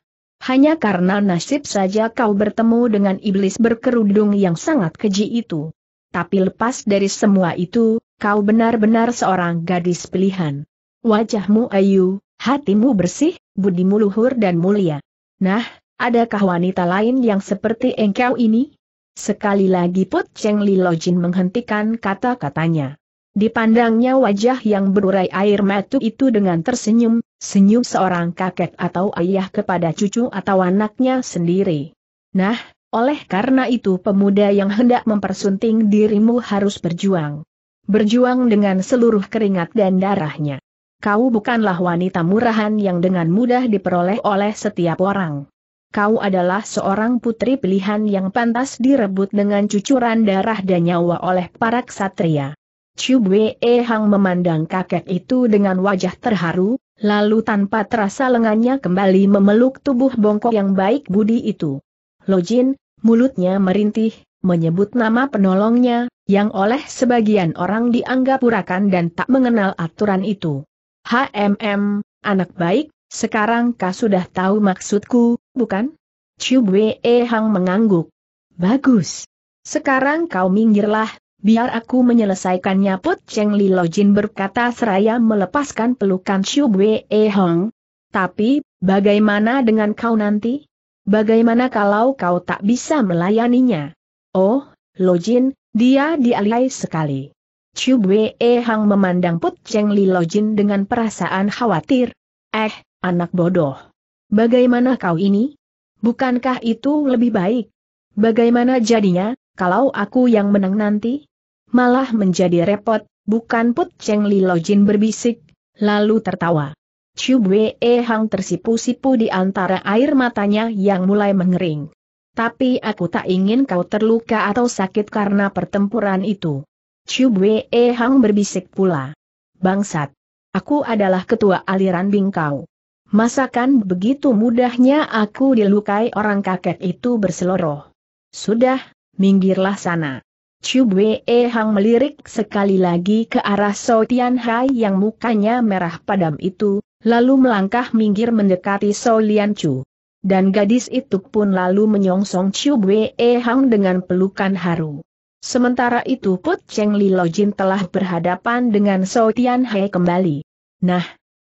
Hanya karena nasib saja kau bertemu dengan iblis berkerudung yang sangat keji itu. Tapi lepas dari semua itu, kau benar-benar seorang gadis pilihan. Wajahmu ayu, hatimu bersih, budimu luhur dan mulia. Nah, adakah wanita lain yang seperti engkau ini? Sekali lagi Put Cheng Li Lojin menghentikan kata-katanya. Dipandangnya wajah yang berurai air matu itu dengan tersenyum, senyum seorang kakek atau ayah kepada cucu atau anaknya sendiri. Nah, oleh karena itu pemuda yang hendak mempersunting dirimu harus berjuang. Berjuang dengan seluruh keringat dan darahnya. Kau bukanlah wanita murahan yang dengan mudah diperoleh oleh setiap orang. Kau adalah seorang putri pilihan yang pantas direbut dengan cucuran darah dan nyawa oleh para ksatria. Bwe Hang memandang kakek itu dengan wajah terharu, lalu tanpa terasa lengannya kembali memeluk tubuh bongkok yang baik budi itu. Jin, mulutnya merintih, menyebut nama penolongnya, yang oleh sebagian orang dianggap urakan dan tak mengenal aturan itu. HMM, anak baik, sekarang kau sudah tahu maksudku, bukan? Bwe Hang mengangguk. Bagus. Sekarang kau minggirlah, Biar aku menyelesaikannya Put Cheng Li lojin berkata seraya melepaskan pelukan Xiu Wei e Hong. Tapi, bagaimana dengan kau nanti? Bagaimana kalau kau tak bisa melayaninya? Oh, lojin dia dialai sekali. Xiu Wei e Hong memandang Put Cheng Li lojin dengan perasaan khawatir. Eh, anak bodoh. Bagaimana kau ini? Bukankah itu lebih baik? Bagaimana jadinya, kalau aku yang menang nanti? Malah menjadi repot, bukan Put Cheng Li Lojin berbisik, lalu tertawa. Chu Wei e Hang tersipu-sipu di antara air matanya yang mulai mengering. Tapi aku tak ingin kau terluka atau sakit karena pertempuran itu. Chu Wei e Hang berbisik pula. Bangsat. Aku adalah ketua aliran bingkau. Masakan begitu mudahnya aku dilukai orang kakek itu berseloroh. Sudah, minggirlah sana. Chu Bwe Hang melirik sekali lagi ke arah So Tian Hai yang mukanya merah padam itu, lalu melangkah minggir mendekati So Lian Chu. Dan gadis itu pun lalu menyongsong Chu Bwe Hang dengan pelukan haru. Sementara itu Put Cheng Li Jin telah berhadapan dengan So Tian Hai kembali. Nah,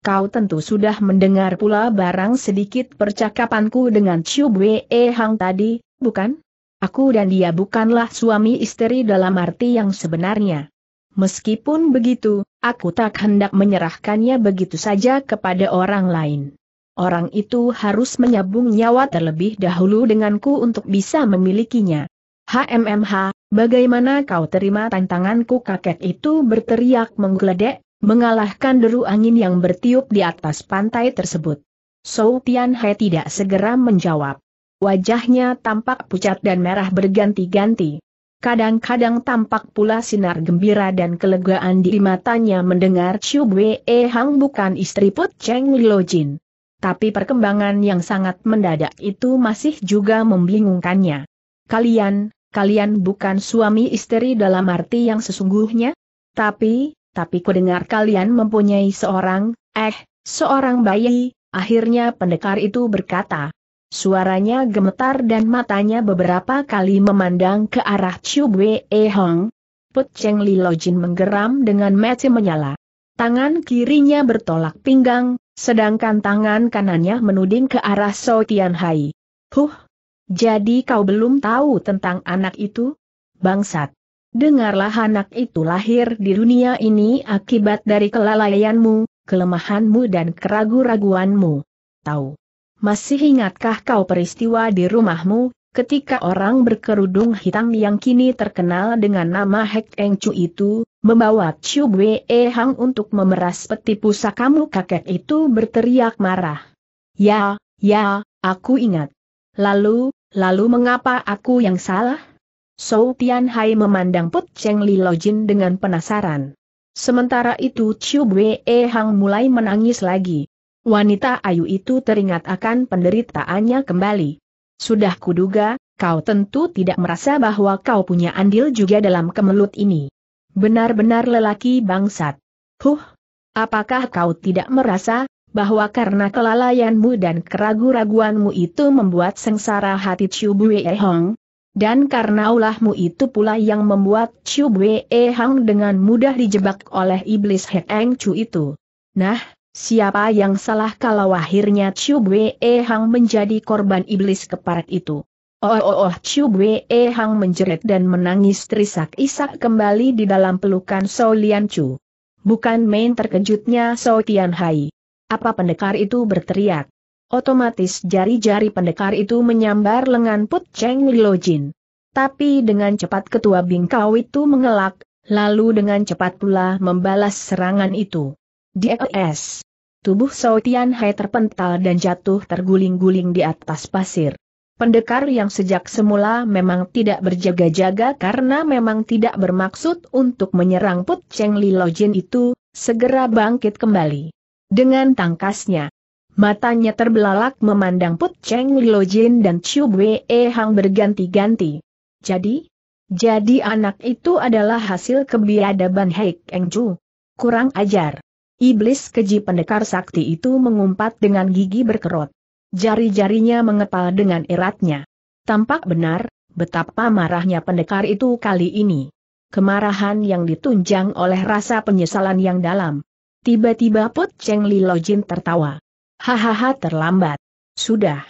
kau tentu sudah mendengar pula barang sedikit percakapanku dengan Chu Bwe Hang tadi, bukan? Aku dan dia bukanlah suami istri dalam arti yang sebenarnya. Meskipun begitu, aku tak hendak menyerahkannya begitu saja kepada orang lain. Orang itu harus menyambung nyawa terlebih dahulu denganku untuk bisa memilikinya. HMMH, bagaimana kau terima tantanganku kakek itu berteriak menggeledek, mengalahkan deru angin yang bertiup di atas pantai tersebut. Sou Tian tidak segera menjawab. Wajahnya tampak pucat dan merah berganti-ganti. Kadang-kadang tampak pula sinar gembira dan kelegaan di matanya mendengar Chiu Wei, Hang bukan istri Put Cheng Lo Jin. Tapi perkembangan yang sangat mendadak itu masih juga membingungkannya. Kalian, kalian bukan suami istri dalam arti yang sesungguhnya? Tapi, tapi kudengar kalian mempunyai seorang, eh, seorang bayi, akhirnya pendekar itu berkata. Suaranya gemetar dan matanya beberapa kali memandang ke arah Chu Wei e Hong. Put Cheng Li Lojin menggeram dengan mata menyala. Tangan kirinya bertolak pinggang, sedangkan tangan kanannya menuding ke arah So Tian Hai. Huh! Jadi kau belum tahu tentang anak itu? Bangsat! Dengarlah anak itu lahir di dunia ini akibat dari kelalaianmu, kelemahanmu dan keragu-raguanmu. Tahu? Masih ingatkah kau peristiwa di rumahmu, ketika orang berkerudung hitam yang kini terkenal dengan nama Hek Eng Chu itu, membawa Chu Wei Hang untuk memeras peti pusakamu kakek itu berteriak marah. Ya, ya, aku ingat. Lalu, lalu mengapa aku yang salah? Sou Tian Hai memandang Put Cheng Li Lojin dengan penasaran. Sementara itu Chu Wei Hang mulai menangis lagi. Wanita ayu itu teringat akan penderitaannya kembali. Sudah kuduga, kau tentu tidak merasa bahwa kau punya andil juga dalam kemelut ini. Benar-benar lelaki bangsat. Huh, apakah kau tidak merasa bahwa karena kelalaianmu dan keragu-raguanmu itu membuat sengsara hati Chiu Bue Hong? Dan karena ulahmu itu pula yang membuat Chiu Bue Hong dengan mudah dijebak oleh iblis Heng Chu itu. Nah, Siapa yang salah kalau akhirnya Chu Wei Hang menjadi korban iblis keparat itu? Oh oh oh Chu Wei Hang menjerit dan menangis terisak-isak kembali di dalam pelukan Shou Lian Chu. Bukan main terkejutnya Shou Tian Hai. Apa pendekar itu berteriak? Otomatis jari-jari pendekar itu menyambar lengan Put Cheng Lo Jin. Tapi dengan cepat ketua bingkau itu mengelak, lalu dengan cepat pula membalas serangan itu. DLS. Tubuh Sao Tian Hai terpental dan jatuh terguling-guling di atas pasir. Pendekar yang sejak semula memang tidak berjaga-jaga karena memang tidak bermaksud untuk menyerang Put Cheng Li Lo Jin itu, segera bangkit kembali. Dengan tangkasnya, matanya terbelalak memandang Put Cheng Li Lo Jin dan Chiu Wei Hang berganti-ganti. Jadi? Jadi anak itu adalah hasil kebiadaban Hei Keng Ju? Kurang ajar. Iblis keji pendekar sakti itu mengumpat dengan gigi berkerut. Jari-jarinya mengepal dengan eratnya. Tampak benar, betapa marahnya pendekar itu kali ini. Kemarahan yang ditunjang oleh rasa penyesalan yang dalam. Tiba-tiba Put Cheng Li Lojin tertawa. Hahaha terlambat. Sudah.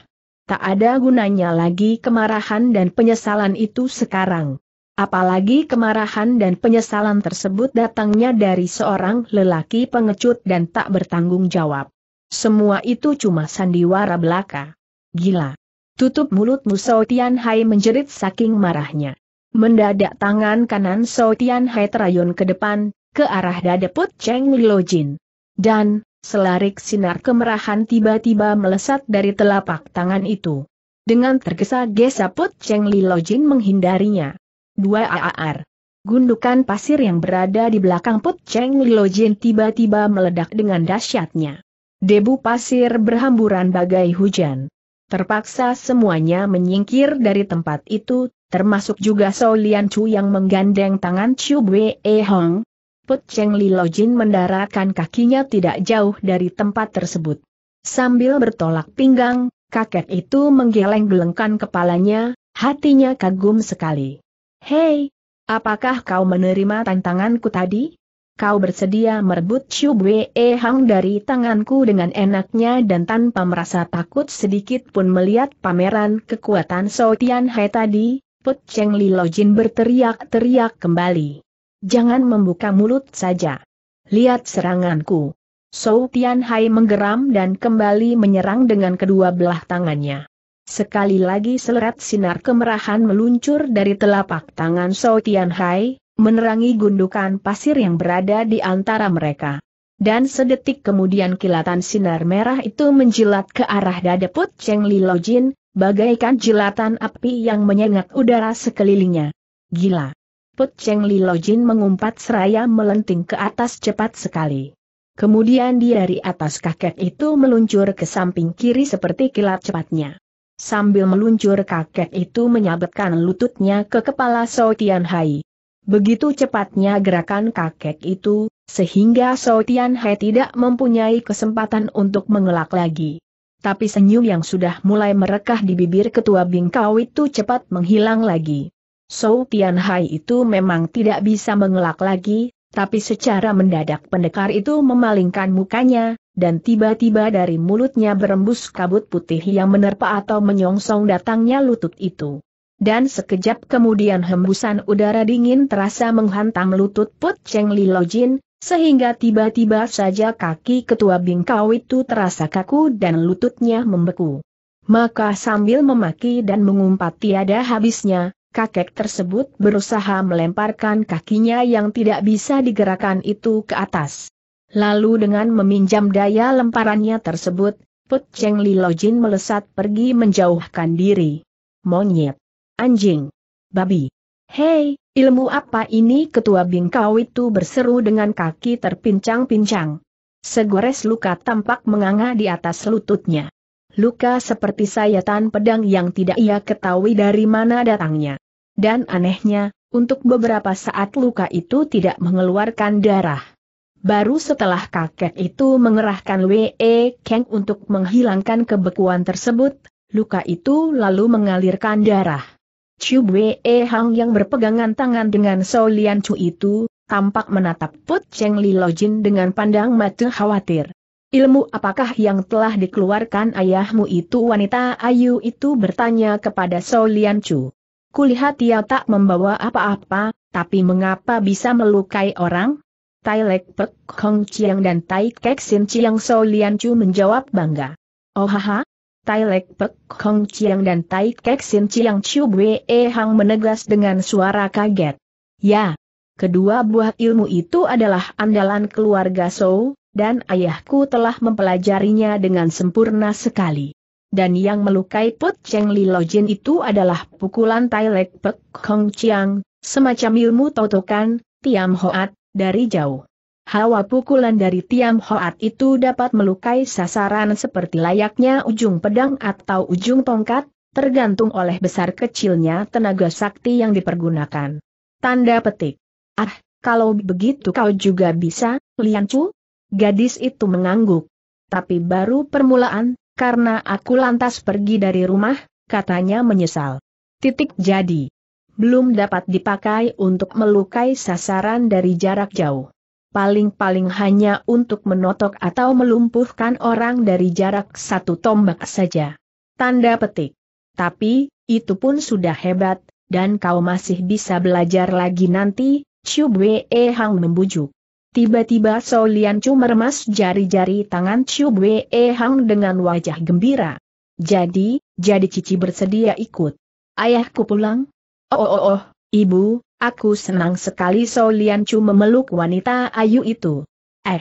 Tak ada gunanya lagi kemarahan dan penyesalan itu sekarang. Apalagi kemarahan dan penyesalan tersebut datangnya dari seorang lelaki pengecut dan tak bertanggung jawab. Semua itu cuma sandiwara belaka. Gila. Tutup mulutmu Sao Tian Hai menjerit saking marahnya. Mendadak tangan kanan Sao Tian Hai terayun ke depan, ke arah dada Put Cheng Lo Jin. Dan, selarik sinar kemerahan tiba-tiba melesat dari telapak tangan itu. Dengan tergesa-gesa Put Cheng Lo Jin menghindarinya. Dua AAR. Gundukan pasir yang berada di belakang Put Cheng Lilo Jin tiba-tiba meledak dengan dahsyatnya. Debu pasir berhamburan bagai hujan. Terpaksa semuanya menyingkir dari tempat itu, termasuk juga Sou Lian Chu yang menggandeng tangan Chu Wei e Hong. Put Cheng Lilo Jin mendaratkan kakinya tidak jauh dari tempat tersebut. Sambil bertolak pinggang, kakek itu menggeleng-gelengkan kepalanya, hatinya kagum sekali. Hei, apakah kau menerima tantanganku tadi? Kau bersedia merebut Chu Bwe Hang dari tanganku dengan enaknya dan tanpa merasa takut sedikit pun melihat pameran kekuatan So Tian Hai tadi, Put Cheng Li Jin berteriak-teriak kembali. Jangan membuka mulut saja. Lihat seranganku. So Tian Hai menggeram dan kembali menyerang dengan kedua belah tangannya. Sekali lagi selerat sinar kemerahan meluncur dari telapak tangan So Tian Hai, menerangi gundukan pasir yang berada di antara mereka. Dan sedetik kemudian kilatan sinar merah itu menjilat ke arah dada Put Cheng Li Jin, bagaikan jilatan api yang menyengat udara sekelilingnya. Gila! Put Cheng Li Jin mengumpat seraya melenting ke atas cepat sekali. Kemudian dia dari atas kakek itu meluncur ke samping kiri seperti kilat cepatnya. Sambil meluncur kakek itu menyabetkan lututnya ke kepala So Tian Hai. Begitu cepatnya gerakan kakek itu, sehingga So Tian Hai tidak mempunyai kesempatan untuk mengelak lagi. Tapi senyum yang sudah mulai merekah di bibir ketua bingkau itu cepat menghilang lagi. So Tian Hai itu memang tidak bisa mengelak lagi, tapi secara mendadak pendekar itu memalingkan mukanya, dan tiba-tiba dari mulutnya berembus kabut putih yang menerpa atau menyongsong datangnya lutut itu. Dan sekejap kemudian hembusan udara dingin terasa menghantam lutut Put Cheng Li Jin, sehingga tiba-tiba saja kaki ketua bingkau itu terasa kaku dan lututnya membeku. Maka sambil memaki dan mengumpat tiada habisnya, kakek tersebut berusaha melemparkan kakinya yang tidak bisa digerakkan itu ke atas. Lalu dengan meminjam daya lemparannya tersebut, Put Cheng Li Jin melesat pergi menjauhkan diri. Monyet. Anjing. Babi. Hei, ilmu apa ini ketua bingkau itu berseru dengan kaki terpincang-pincang. Segores luka tampak menganga di atas lututnya. Luka seperti sayatan pedang yang tidak ia ketahui dari mana datangnya. Dan anehnya, untuk beberapa saat luka itu tidak mengeluarkan darah. Baru setelah kakek itu mengerahkan Wee Kang untuk menghilangkan kebekuan tersebut, luka itu lalu mengalirkan darah. Chu Wee Hang yang berpegangan tangan dengan Shou Lian Chu itu, tampak menatap Put Cheng Li Jin dengan pandang mata khawatir. Ilmu apakah yang telah dikeluarkan ayahmu itu wanita ayu itu bertanya kepada Shou Lian Chu. Kulihat ia tak membawa apa-apa, tapi mengapa bisa melukai orang? Tai Lek Pek Kong Chiang dan Tai Kek Sin Chiang So Lian Chu menjawab bangga. Oh haha, Tai Lek Pek Kong Chiang dan Tai Kek Sin Chiang Chu Bwe e Hang menegas dengan suara kaget. Ya, kedua buah ilmu itu adalah andalan keluarga So, dan ayahku telah mempelajarinya dengan sempurna sekali. Dan yang melukai Put Cheng Li Lojin itu adalah pukulan Tai Lek Pek Kong Chiang, semacam ilmu totokan, Tiam Hoat, dari jauh. Hawa pukulan dari tiang Hoat itu dapat melukai sasaran seperti layaknya ujung pedang atau ujung tongkat, tergantung oleh besar kecilnya tenaga sakti yang dipergunakan. Tanda petik. Ah, kalau begitu kau juga bisa, Lian Chu? Gadis itu mengangguk. Tapi baru permulaan, karena aku lantas pergi dari rumah, katanya menyesal. Titik jadi belum dapat dipakai untuk melukai sasaran dari jarak jauh. Paling-paling hanya untuk menotok atau melumpuhkan orang dari jarak satu tombak saja. Tanda petik. Tapi, itu pun sudah hebat, dan kau masih bisa belajar lagi nanti, Chu Wei Hang membujuk. Tiba-tiba Solian Chu meremas jari-jari tangan Chu Wei Hang dengan wajah gembira. Jadi, jadi Cici bersedia ikut. Ayahku pulang? Oh oh oh, ibu, aku senang sekali So Lian Chu memeluk wanita ayu itu. Eh,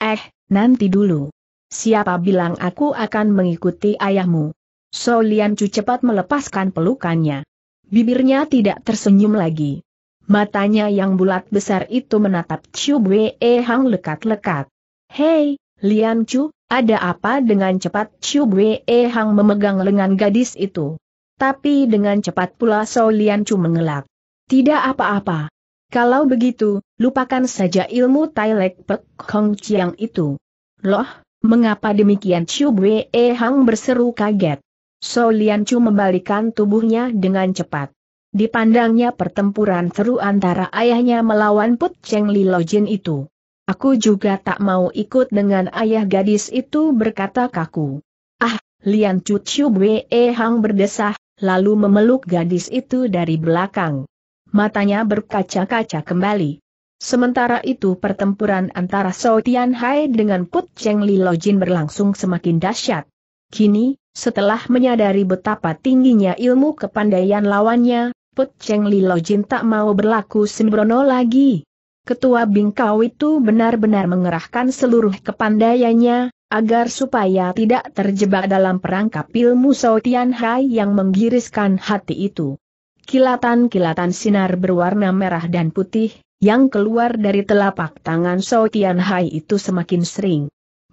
eh, nanti dulu. Siapa bilang aku akan mengikuti ayahmu? So Lian Chu cepat melepaskan pelukannya. Bibirnya tidak tersenyum lagi. Matanya yang bulat besar itu menatap Chu Wei Hang lekat-lekat. Hei, Lian Chu, ada apa dengan cepat Chu Wei Hang memegang lengan gadis itu? Tapi dengan cepat pula Sao Lian Chu mengelak. Tidak apa-apa. Kalau begitu, lupakan saja ilmu Tailek Pek Kong Chiang itu. Loh, mengapa demikian Chu Bwe Hang berseru kaget. Sao Lian Chu membalikan tubuhnya dengan cepat. Dipandangnya pertempuran seru antara ayahnya melawan Put Cheng Li Jin itu. Aku juga tak mau ikut dengan ayah gadis itu berkata kaku. Ah, Lian Chu Chu Bwe Hang berdesah, lalu memeluk gadis itu dari belakang. Matanya berkaca-kaca kembali. Sementara itu pertempuran antara Sao Tianhai dengan Put Cheng Li Lo Jin berlangsung semakin dahsyat. Kini, setelah menyadari betapa tingginya ilmu kepandaian lawannya, Put Cheng Li Lo Jin tak mau berlaku sembrono lagi. Ketua Bingkau itu benar-benar mengerahkan seluruh kepandaiannya, agar supaya tidak terjebak dalam perangkap ilmu Sao Tianhai yang menggiriskan hati itu. Kilatan-kilatan sinar berwarna merah dan putih, yang keluar dari telapak tangan Sao Tianhai itu semakin sering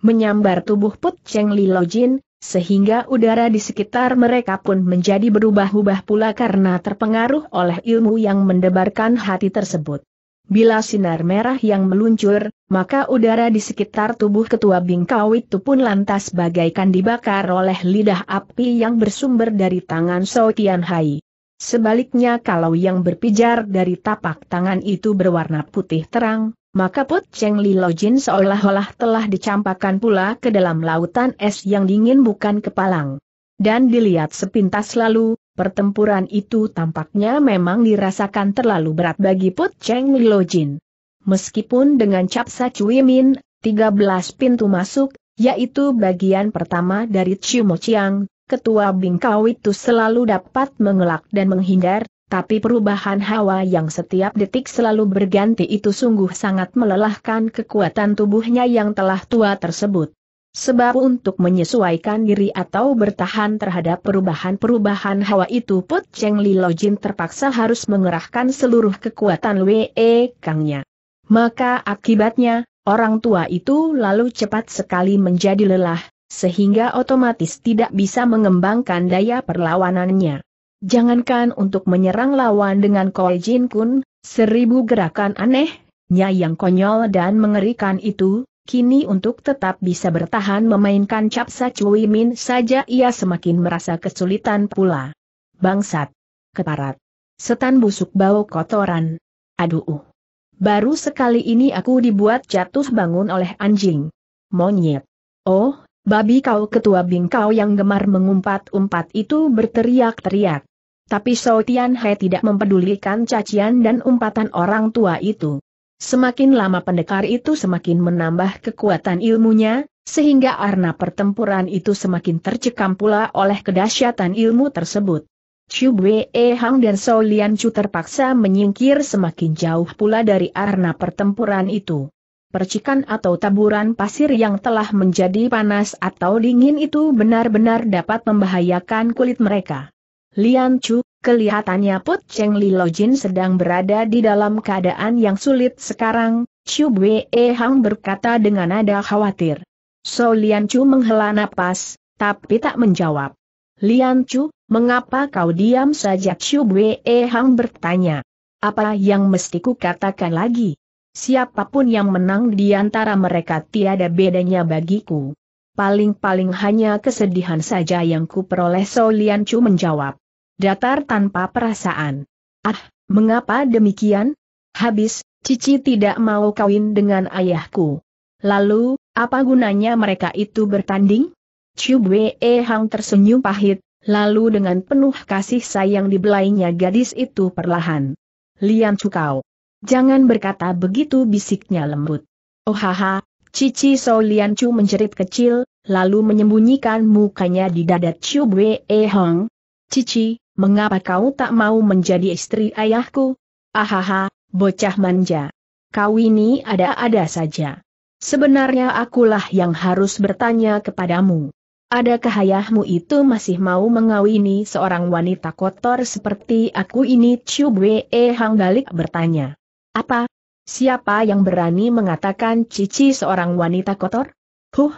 menyambar tubuh Put Cheng Li Jin, sehingga udara di sekitar mereka pun menjadi berubah-ubah pula karena terpengaruh oleh ilmu yang mendebarkan hati tersebut. Bila sinar merah yang meluncur, maka udara di sekitar tubuh ketua bingkau itu pun lantas bagaikan dibakar oleh lidah api yang bersumber dari tangan So Tian Hai. Sebaliknya kalau yang berpijar dari tapak tangan itu berwarna putih terang, maka Put Cheng Li Lojin seolah-olah telah dicampakkan pula ke dalam lautan es yang dingin bukan kepalang. Dan dilihat sepintas lalu, Pertempuran itu tampaknya memang dirasakan terlalu berat bagi Put Cheng Jin. Meskipun dengan capsa Cui Min, 13 pintu masuk, yaitu bagian pertama dari Mo Chiang, ketua Bingkau itu selalu dapat mengelak dan menghindar, tapi perubahan hawa yang setiap detik selalu berganti itu sungguh sangat melelahkan kekuatan tubuhnya yang telah tua tersebut. Sebab untuk menyesuaikan diri atau bertahan terhadap perubahan-perubahan hawa itu Put Cheng Li Lo Jin terpaksa harus mengerahkan seluruh kekuatan WE Kangnya. Maka akibatnya, orang tua itu lalu cepat sekali menjadi lelah, sehingga otomatis tidak bisa mengembangkan daya perlawanannya. Jangankan untuk menyerang lawan dengan Koi Jin Kun, seribu gerakan aneh, nya yang konyol dan mengerikan itu, Kini untuk tetap bisa bertahan memainkan capsa Cui Min saja ia semakin merasa kesulitan pula. Bangsat. Keparat. Setan busuk bau kotoran. Aduh. Baru sekali ini aku dibuat jatuh bangun oleh anjing. Monyet. Oh, babi kau ketua bingkau yang gemar mengumpat-umpat itu berteriak-teriak. Tapi Sotian Hai tidak mempedulikan cacian dan umpatan orang tua itu. Semakin lama pendekar itu semakin menambah kekuatan ilmunya, sehingga arna pertempuran itu semakin tercekam pula oleh kedahsyatan ilmu tersebut. Chu Wei e. Hang dan Shou Lian Chu terpaksa menyingkir semakin jauh pula dari arna pertempuran itu. Percikan atau taburan pasir yang telah menjadi panas atau dingin itu benar-benar dapat membahayakan kulit mereka. Lian Chu, Kelihatannya Put Cheng Li Jin sedang berada di dalam keadaan yang sulit sekarang, Chu Wei Hang berkata dengan nada khawatir. So Lian Chu menghela napas, tapi tak menjawab. Lian Chu, mengapa kau diam saja Chu Wei Hang bertanya. Apa yang mesti ku katakan lagi? Siapapun yang menang di antara mereka tiada bedanya bagiku. Paling-paling hanya kesedihan saja yang kuperoleh Lian Chu menjawab datar tanpa perasaan. Ah, mengapa demikian? Habis, Cici tidak mau kawin dengan ayahku. Lalu, apa gunanya mereka itu bertanding? Chu Wei Hang tersenyum pahit, lalu dengan penuh kasih sayang dibelainya gadis itu perlahan. Lian Cukau. Jangan berkata begitu bisiknya lembut. Oh haha, Cici so Lian Chu menjerit kecil, lalu menyembunyikan mukanya di dada Chu Wei Hang. Cici, mengapa kau tak mau menjadi istri ayahku? Ahaha, bocah manja. Kau ini ada-ada saja. Sebenarnya akulah yang harus bertanya kepadamu. Adakah ayahmu itu masih mau mengawini seorang wanita kotor seperti aku ini? Chiu Wei Hang Galik bertanya. Apa? Siapa yang berani mengatakan cici seorang wanita kotor? Huh,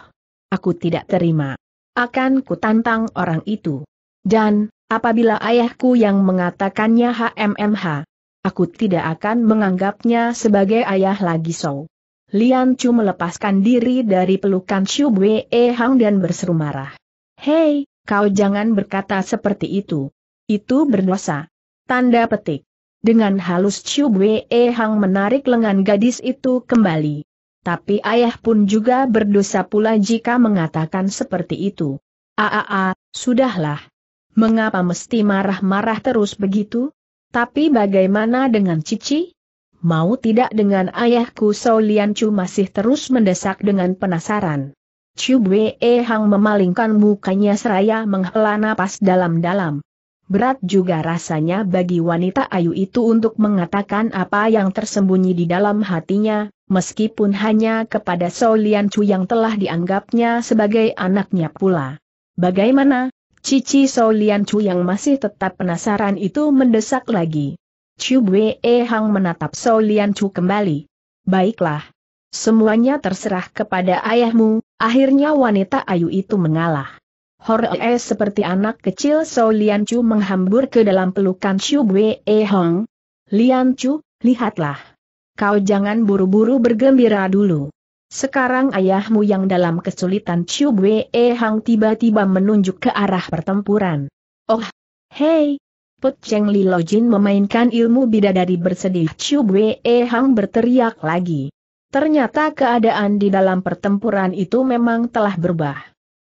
aku tidak terima. Akan kutantang orang itu. Dan, Apabila ayahku yang mengatakannya HMMH, aku tidak akan menganggapnya sebagai ayah lagi So, Lian Chu melepaskan diri dari pelukan Xu Wei Hang dan berseru marah. Hei, kau jangan berkata seperti itu. Itu berdosa. Tanda petik. Dengan halus Xu Wei Hang menarik lengan gadis itu kembali. Tapi ayah pun juga berdosa pula jika mengatakan seperti itu. Aa, sudahlah, Mengapa mesti marah-marah terus begitu? Tapi bagaimana dengan Cici? Mau tidak dengan ayahku Saulian Chu masih terus mendesak dengan penasaran. Chu Bwe Hang memalingkan mukanya seraya menghela napas dalam-dalam. Berat juga rasanya bagi wanita ayu itu untuk mengatakan apa yang tersembunyi di dalam hatinya, meskipun hanya kepada Solian Chu yang telah dianggapnya sebagai anaknya pula. Bagaimana, Cici Solian Chu yang masih tetap penasaran itu mendesak lagi. Chu Wei Hang menatap Solian Chu kembali. Baiklah. Semuanya terserah kepada ayahmu, akhirnya wanita ayu itu mengalah. Horee seperti anak kecil Solian Chu menghambur ke dalam pelukan Chu Wei Hang. Lian Chu, lihatlah. Kau jangan buru-buru bergembira dulu. Sekarang ayahmu yang dalam kesulitan Chiu Bwe e Hang tiba-tiba menunjuk ke arah pertempuran. Oh, hei! Put Cheng Li Lojin memainkan ilmu bidadari bersedih Chiu Bwe e Hang berteriak lagi. Ternyata keadaan di dalam pertempuran itu memang telah berubah.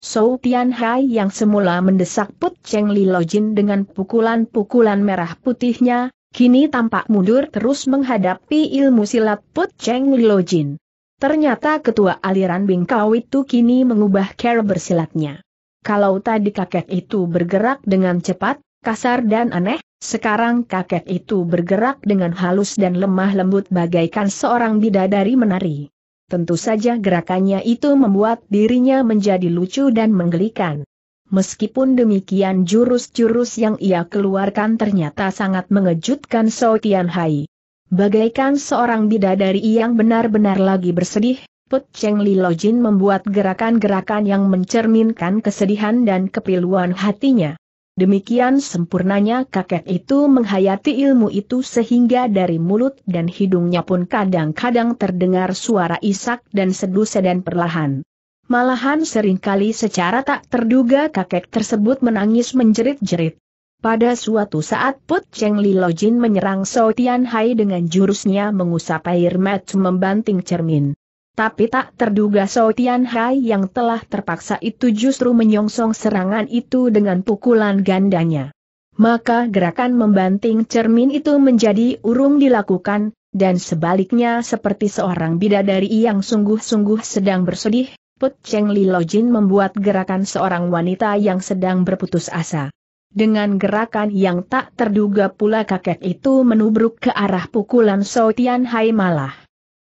Sou Tian Hai yang semula mendesak Put Cheng Li Lojin dengan pukulan-pukulan merah putihnya, kini tampak mundur terus menghadapi ilmu silat Put Cheng Li Lojin. Ternyata ketua aliran Bingkau itu kini mengubah cara bersilatnya. Kalau tadi kakek itu bergerak dengan cepat, kasar dan aneh, sekarang kakek itu bergerak dengan halus dan lemah lembut bagaikan seorang bidadari menari. Tentu saja gerakannya itu membuat dirinya menjadi lucu dan menggelikan. Meskipun demikian jurus-jurus yang ia keluarkan ternyata sangat mengejutkan Sotian Hai. Bagaikan seorang bidadari yang benar-benar lagi bersedih, Put Cheng Li Lojin membuat gerakan-gerakan yang mencerminkan kesedihan dan kepiluan hatinya. Demikian sempurnanya kakek itu menghayati ilmu itu sehingga dari mulut dan hidungnya pun kadang-kadang terdengar suara isak dan sedu sedan perlahan. Malahan seringkali secara tak terduga kakek tersebut menangis menjerit-jerit. Pada suatu saat Put Cheng Li Lo Jin menyerang So Tian Hai dengan jurusnya mengusap air mat membanting cermin. Tapi tak terduga So Tian Hai yang telah terpaksa itu justru menyongsong serangan itu dengan pukulan gandanya. Maka gerakan membanting cermin itu menjadi urung dilakukan, dan sebaliknya seperti seorang bidadari yang sungguh-sungguh sedang bersedih, Put Cheng Li Lo Jin membuat gerakan seorang wanita yang sedang berputus asa. Dengan gerakan yang tak terduga pula kakek itu menubruk ke arah pukulan So Tian Hai malah.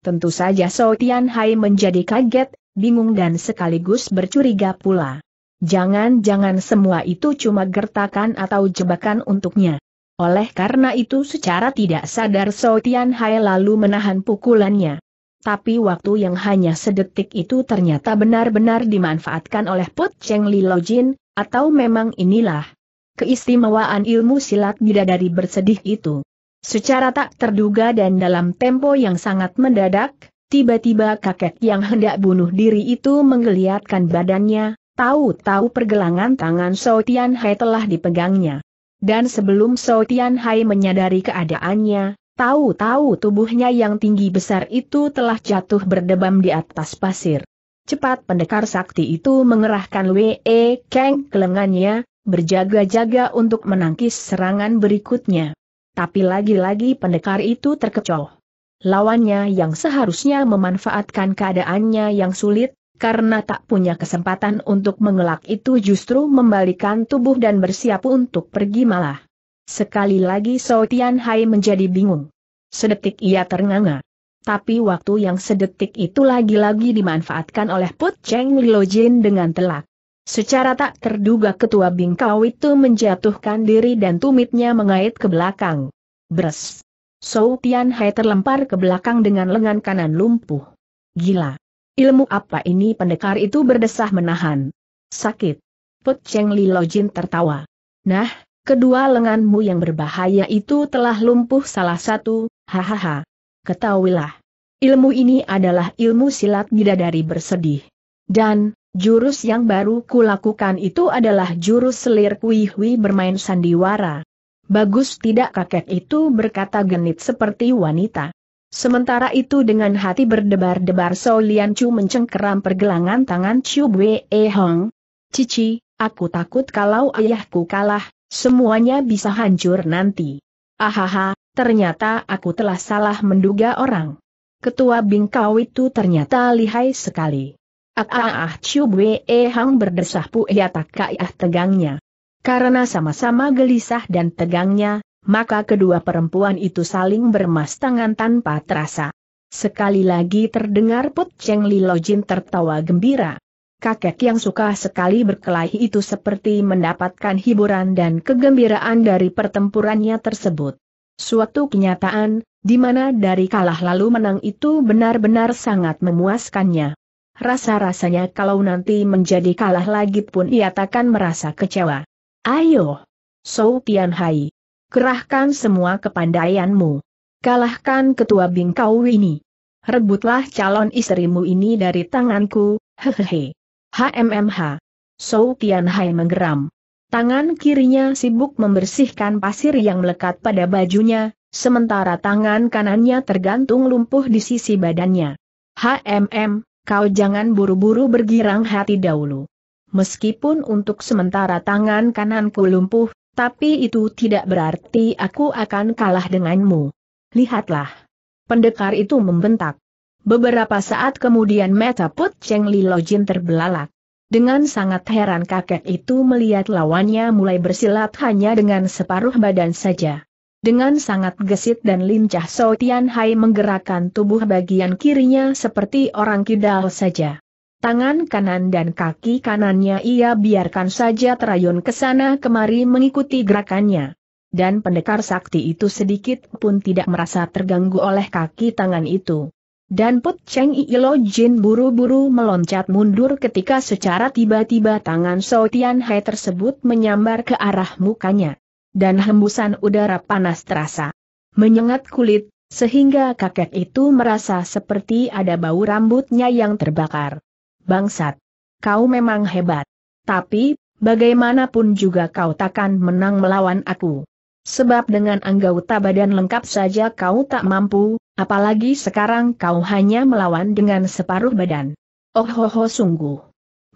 Tentu saja So Tian Hai menjadi kaget, bingung dan sekaligus bercuriga pula. Jangan-jangan semua itu cuma gertakan atau jebakan untuknya. Oleh karena itu secara tidak sadar So Tian Hai lalu menahan pukulannya. Tapi waktu yang hanya sedetik itu ternyata benar-benar dimanfaatkan oleh Put Cheng Li Lo Jin, atau memang inilah keistimewaan ilmu silat bidadari bersedih itu. Secara tak terduga dan dalam tempo yang sangat mendadak, tiba-tiba kakek yang hendak bunuh diri itu menggeliatkan badannya, tahu-tahu pergelangan tangan Shou Tian Hai telah dipegangnya. Dan sebelum Shou Tian Hai menyadari keadaannya, tahu-tahu tubuhnya yang tinggi besar itu telah jatuh berdebam di atas pasir. Cepat pendekar sakti itu mengerahkan Wee Kang ke lengannya, berjaga-jaga untuk menangkis serangan berikutnya. Tapi lagi-lagi pendekar itu terkecoh. Lawannya yang seharusnya memanfaatkan keadaannya yang sulit, karena tak punya kesempatan untuk mengelak itu justru membalikan tubuh dan bersiap untuk pergi malah. Sekali lagi Sao Tian Hai menjadi bingung. Sedetik ia ternganga. Tapi waktu yang sedetik itu lagi-lagi dimanfaatkan oleh Put Cheng Lilo Jin dengan telak. Secara tak terduga ketua bingkau itu menjatuhkan diri dan tumitnya mengait ke belakang. Bres. Sou Tian Hai terlempar ke belakang dengan lengan kanan lumpuh. Gila. Ilmu apa ini pendekar itu berdesah menahan. Sakit. Put Cheng Li Jin tertawa. Nah, kedua lenganmu yang berbahaya itu telah lumpuh salah satu, hahaha. Ketahuilah. Ilmu ini adalah ilmu silat bidadari bersedih. Dan, Jurus yang baru kulakukan itu adalah jurus selir Kui bermain sandiwara. Bagus tidak kakek itu berkata genit seperti wanita. Sementara itu dengan hati berdebar-debar So Chu mencengkeram pergelangan tangan Chu Wei e Hong. Cici, aku takut kalau ayahku kalah, semuanya bisa hancur nanti. Ahaha, ternyata aku telah salah menduga orang. Ketua Bingkau itu ternyata lihai sekali. Ah ah Chiu eh, Hang berdesah Pu Ya kaya ah, tegangnya. Karena sama-sama gelisah dan tegangnya, maka kedua perempuan itu saling bermas tangan tanpa terasa. Sekali lagi terdengar Put Cheng Li Jin tertawa gembira. Kakek yang suka sekali berkelahi itu seperti mendapatkan hiburan dan kegembiraan dari pertempurannya tersebut. Suatu kenyataan, di mana dari kalah lalu menang itu benar-benar sangat memuaskannya. Rasa-rasanya kalau nanti menjadi kalah lagi pun ia takkan merasa kecewa. Ayo! Sou Tianhai, Kerahkan semua kepandaianmu. Kalahkan ketua bingkau ini. Rebutlah calon istrimu ini dari tanganku, hehehe. HMMH. Sou Tianhai Hai menggeram. Tangan kirinya sibuk membersihkan pasir yang melekat pada bajunya, sementara tangan kanannya tergantung lumpuh di sisi badannya. HMM, Kau jangan buru-buru bergirang hati dahulu. Meskipun untuk sementara tangan kananku lumpuh, tapi itu tidak berarti aku akan kalah denganmu. Lihatlah. Pendekar itu membentak. Beberapa saat kemudian Meta Put Cheng Li Jin terbelalak. Dengan sangat heran kakek itu melihat lawannya mulai bersilat hanya dengan separuh badan saja. Dengan sangat gesit dan lincah So Tian Hai menggerakkan tubuh bagian kirinya seperti orang kidal saja. Tangan kanan dan kaki kanannya ia biarkan saja terayun ke sana kemari mengikuti gerakannya. Dan pendekar sakti itu sedikit pun tidak merasa terganggu oleh kaki tangan itu. Dan Put Cheng Ilo Jin buru-buru meloncat mundur ketika secara tiba-tiba tangan So Tian Hai tersebut menyambar ke arah mukanya dan hembusan udara panas terasa. Menyengat kulit, sehingga kakek itu merasa seperti ada bau rambutnya yang terbakar. Bangsat! Kau memang hebat. Tapi, bagaimanapun juga kau takkan menang melawan aku. Sebab dengan anggota badan lengkap saja kau tak mampu, apalagi sekarang kau hanya melawan dengan separuh badan. Oh ho ho sungguh.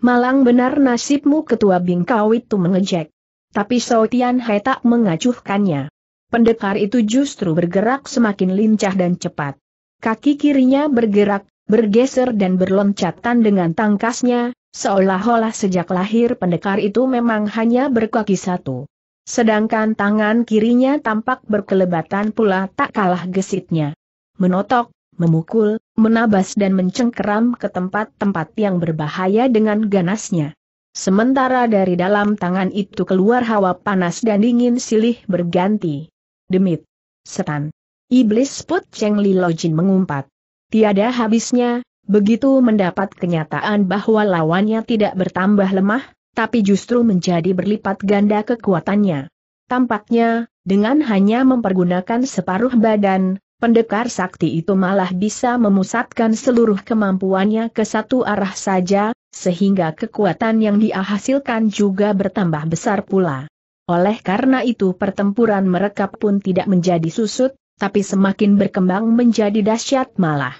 Malang benar nasibmu ketua bingkau itu mengejek. Tapi Sao Tian Hai tak mengacuhkannya. Pendekar itu justru bergerak semakin lincah dan cepat. Kaki kirinya bergerak, bergeser dan berloncatan dengan tangkasnya, seolah-olah sejak lahir pendekar itu memang hanya berkaki satu. Sedangkan tangan kirinya tampak berkelebatan pula tak kalah gesitnya. Menotok, memukul, menabas dan mencengkeram ke tempat-tempat yang berbahaya dengan ganasnya. Sementara dari dalam tangan itu keluar hawa panas dan dingin silih berganti. Demit. Setan. Iblis Put Cheng Li Lojin mengumpat. Tiada habisnya, begitu mendapat kenyataan bahwa lawannya tidak bertambah lemah, tapi justru menjadi berlipat ganda kekuatannya. Tampaknya, dengan hanya mempergunakan separuh badan, pendekar sakti itu malah bisa memusatkan seluruh kemampuannya ke satu arah saja, sehingga kekuatan yang dihasilkan juga bertambah besar pula. Oleh karena itu pertempuran mereka pun tidak menjadi susut, tapi semakin berkembang menjadi dahsyat malah.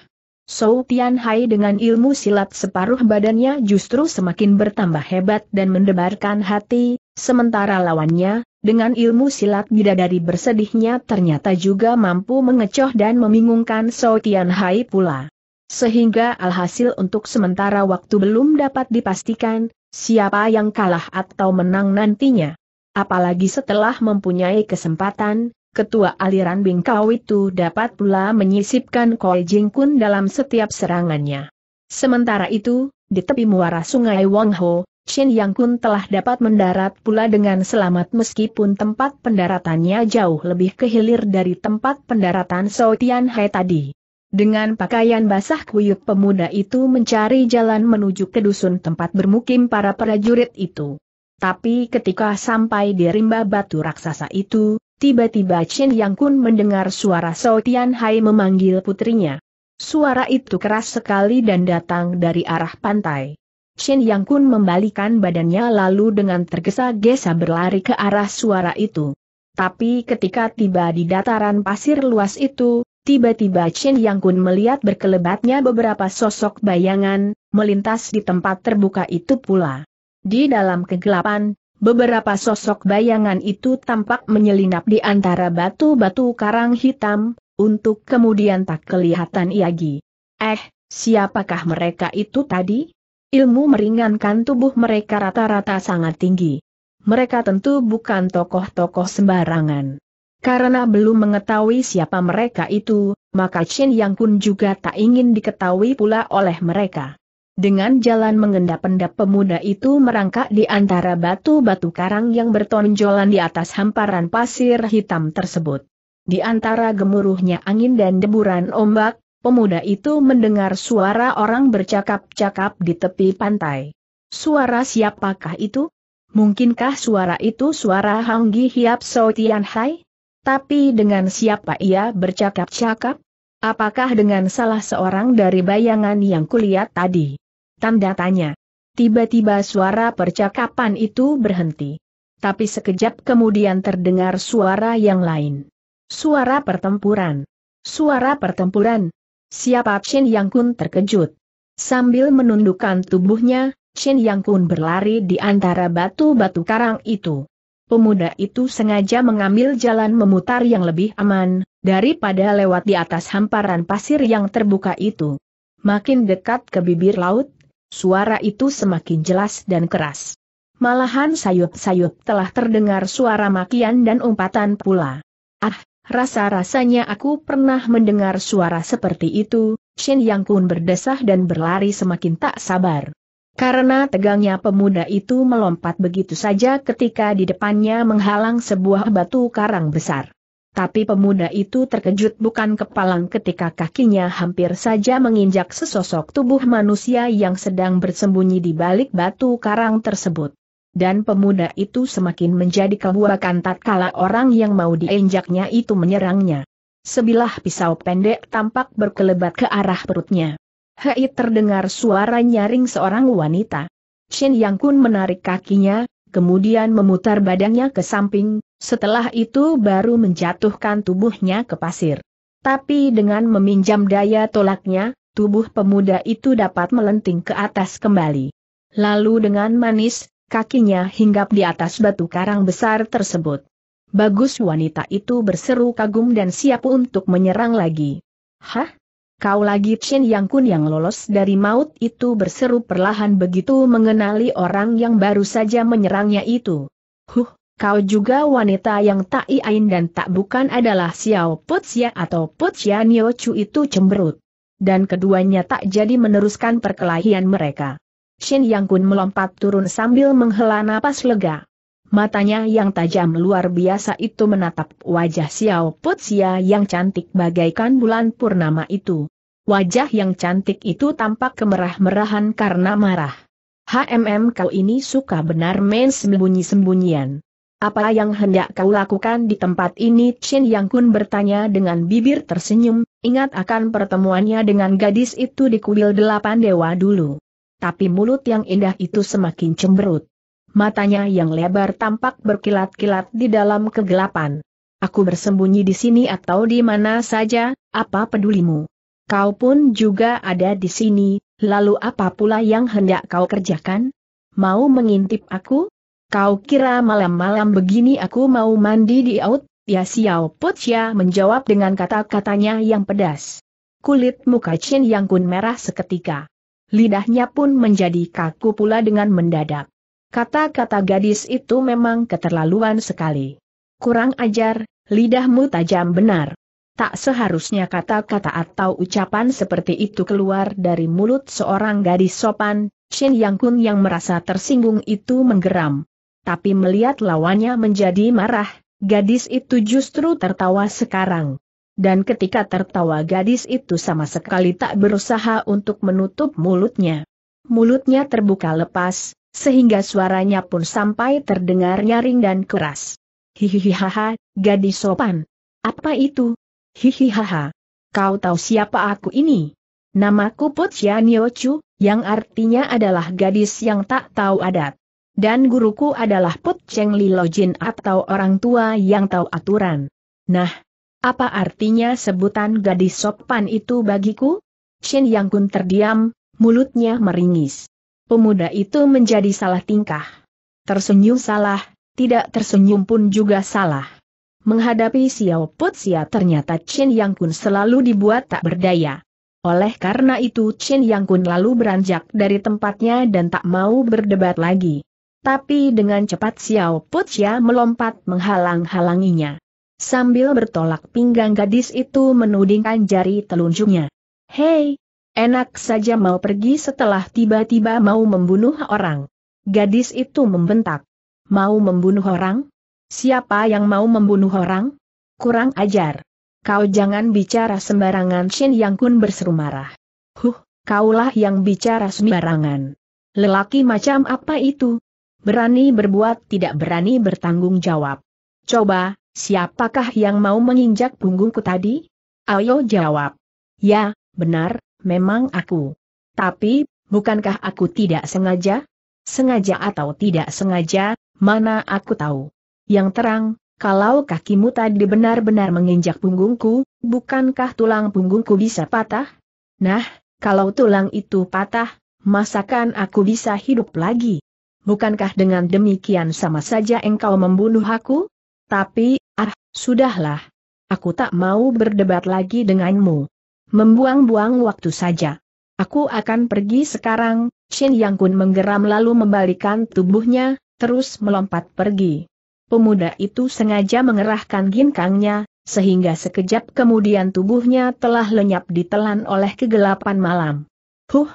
Sou Tian Hai dengan ilmu silat separuh badannya justru semakin bertambah hebat dan mendebarkan hati, sementara lawannya, dengan ilmu silat bidadari bersedihnya ternyata juga mampu mengecoh dan membingungkan Sou Tian Hai pula. Sehingga alhasil untuk sementara waktu belum dapat dipastikan, siapa yang kalah atau menang nantinya. Apalagi setelah mempunyai kesempatan, ketua aliran Bingkau itu dapat pula menyisipkan Koi Jingkun dalam setiap serangannya. Sementara itu, di tepi muara sungai Wangho, Shin Yang Kun telah dapat mendarat pula dengan selamat meskipun tempat pendaratannya jauh lebih ke hilir dari tempat pendaratan So Tian Hai tadi. Dengan pakaian basah kuyup pemuda itu mencari jalan menuju ke dusun tempat bermukim para prajurit itu. Tapi ketika sampai di rimba batu raksasa itu, tiba-tiba Chen Yang Kun mendengar suara So Tian Hai memanggil putrinya. Suara itu keras sekali dan datang dari arah pantai. Chen Yang Kun membalikan badannya lalu dengan tergesa-gesa berlari ke arah suara itu. Tapi ketika tiba di dataran pasir luas itu, Tiba-tiba Chen Yang Kun melihat berkelebatnya beberapa sosok bayangan, melintas di tempat terbuka itu pula. Di dalam kegelapan, beberapa sosok bayangan itu tampak menyelinap di antara batu-batu karang hitam, untuk kemudian tak kelihatan lagi. Eh, siapakah mereka itu tadi? Ilmu meringankan tubuh mereka rata-rata sangat tinggi. Mereka tentu bukan tokoh-tokoh sembarangan. Karena belum mengetahui siapa mereka itu, maka Chen Yang Kun juga tak ingin diketahui pula oleh mereka. Dengan jalan mengendap-endap pemuda itu merangkak di antara batu-batu karang yang bertonjolan di atas hamparan pasir hitam tersebut. Di antara gemuruhnya angin dan deburan ombak, pemuda itu mendengar suara orang bercakap-cakap di tepi pantai. Suara siapakah itu? Mungkinkah suara itu suara Gi Hiap So Tian Hai? Tapi dengan siapa ia bercakap-cakap? Apakah dengan salah seorang dari bayangan yang kulihat tadi? Tanda tanya. Tiba-tiba suara percakapan itu berhenti. Tapi sekejap kemudian terdengar suara yang lain. Suara pertempuran. Suara pertempuran. Siapa Chen Yang Kun terkejut. Sambil menundukkan tubuhnya, Chen Yang Kun berlari di antara batu-batu karang itu pemuda itu sengaja mengambil jalan memutar yang lebih aman, daripada lewat di atas hamparan pasir yang terbuka itu. Makin dekat ke bibir laut, suara itu semakin jelas dan keras. Malahan sayup-sayup telah terdengar suara makian dan umpatan pula. Ah, rasa-rasanya aku pernah mendengar suara seperti itu, Shen Yang Kun berdesah dan berlari semakin tak sabar. Karena tegangnya pemuda itu melompat begitu saja ketika di depannya menghalang sebuah batu karang besar. Tapi pemuda itu terkejut bukan kepalang ketika kakinya hampir saja menginjak sesosok tubuh manusia yang sedang bersembunyi di balik batu karang tersebut. Dan pemuda itu semakin menjadi kebuakan tatkala orang yang mau diinjaknya itu menyerangnya. Sebilah pisau pendek tampak berkelebat ke arah perutnya. Hei terdengar suara nyaring seorang wanita. Shen Yang Kun menarik kakinya, kemudian memutar badannya ke samping, setelah itu baru menjatuhkan tubuhnya ke pasir. Tapi dengan meminjam daya tolaknya, tubuh pemuda itu dapat melenting ke atas kembali. Lalu dengan manis, kakinya hinggap di atas batu karang besar tersebut. Bagus wanita itu berseru kagum dan siap untuk menyerang lagi. Hah? Kau lagi Chen Yang Kun yang lolos dari maut itu berseru perlahan begitu mengenali orang yang baru saja menyerangnya itu. Huh, kau juga wanita yang tak iain dan tak bukan adalah Xiao Putxia atau Putxia Nio Chu itu cemberut. Dan keduanya tak jadi meneruskan perkelahian mereka. Shin Yang Kun melompat turun sambil menghela napas lega. Matanya yang tajam luar biasa itu menatap wajah Xiao Putsia yang cantik bagaikan bulan purnama itu. Wajah yang cantik itu tampak kemerah-merahan karena marah. HMM kau ini suka benar main sembunyi-sembunyian. Apa yang hendak kau lakukan di tempat ini? Chin Yang Kun bertanya dengan bibir tersenyum, ingat akan pertemuannya dengan gadis itu di kuil delapan dewa dulu. Tapi mulut yang indah itu semakin cemberut matanya yang lebar tampak berkilat-kilat di dalam kegelapan. Aku bersembunyi di sini atau di mana saja, apa pedulimu? Kau pun juga ada di sini, lalu apa pula yang hendak kau kerjakan? Mau mengintip aku? Kau kira malam-malam begini aku mau mandi di out? Ya Xiao Potia ya, menjawab dengan kata-katanya yang pedas. Kulit muka Chin Yang Kun merah seketika. Lidahnya pun menjadi kaku pula dengan mendadak. Kata-kata gadis itu memang keterlaluan sekali. Kurang ajar, lidahmu tajam benar. Tak seharusnya kata-kata atau ucapan seperti itu keluar dari mulut seorang gadis sopan, Shin Yang Kun yang merasa tersinggung itu menggeram. Tapi melihat lawannya menjadi marah, gadis itu justru tertawa sekarang. Dan ketika tertawa gadis itu sama sekali tak berusaha untuk menutup mulutnya. Mulutnya terbuka lepas, sehingga suaranya pun sampai terdengar nyaring dan keras. Hihihihaha, gadis sopan. Apa itu? Hihihaha. Kau tahu siapa aku ini? Namaku Put Chu, yang artinya adalah gadis yang tak tahu adat. Dan guruku adalah Put Cheng Li atau orang tua yang tahu aturan. Nah, apa artinya sebutan gadis sopan itu bagiku? Chen Yang Kun terdiam, mulutnya meringis pemuda itu menjadi salah tingkah. Tersenyum salah, tidak tersenyum pun juga salah. Menghadapi Xiao Putsia ternyata Chen Yang Kun selalu dibuat tak berdaya. Oleh karena itu Chen Yang Kun lalu beranjak dari tempatnya dan tak mau berdebat lagi. Tapi dengan cepat Xiao Putsia melompat menghalang-halanginya. Sambil bertolak pinggang gadis itu menudingkan jari telunjuknya. Hei, Enak saja mau pergi setelah tiba-tiba mau membunuh orang. Gadis itu membentak. Mau membunuh orang? Siapa yang mau membunuh orang? Kurang ajar. Kau jangan bicara sembarangan Shin Yang Kun berseru marah. Huh, kaulah yang bicara sembarangan. Lelaki macam apa itu? Berani berbuat tidak berani bertanggung jawab. Coba, siapakah yang mau menginjak punggungku tadi? Ayo jawab. Ya, benar, memang aku. Tapi, bukankah aku tidak sengaja? Sengaja atau tidak sengaja, mana aku tahu. Yang terang, kalau kakimu tadi benar-benar menginjak punggungku, bukankah tulang punggungku bisa patah? Nah, kalau tulang itu patah, masakan aku bisa hidup lagi? Bukankah dengan demikian sama saja engkau membunuh aku? Tapi, ah, sudahlah. Aku tak mau berdebat lagi denganmu. Membuang-buang waktu saja. Aku akan pergi sekarang, Shin Yang Kun menggeram lalu membalikan tubuhnya, terus melompat pergi. Pemuda itu sengaja mengerahkan ginkangnya, sehingga sekejap kemudian tubuhnya telah lenyap ditelan oleh kegelapan malam. Huh,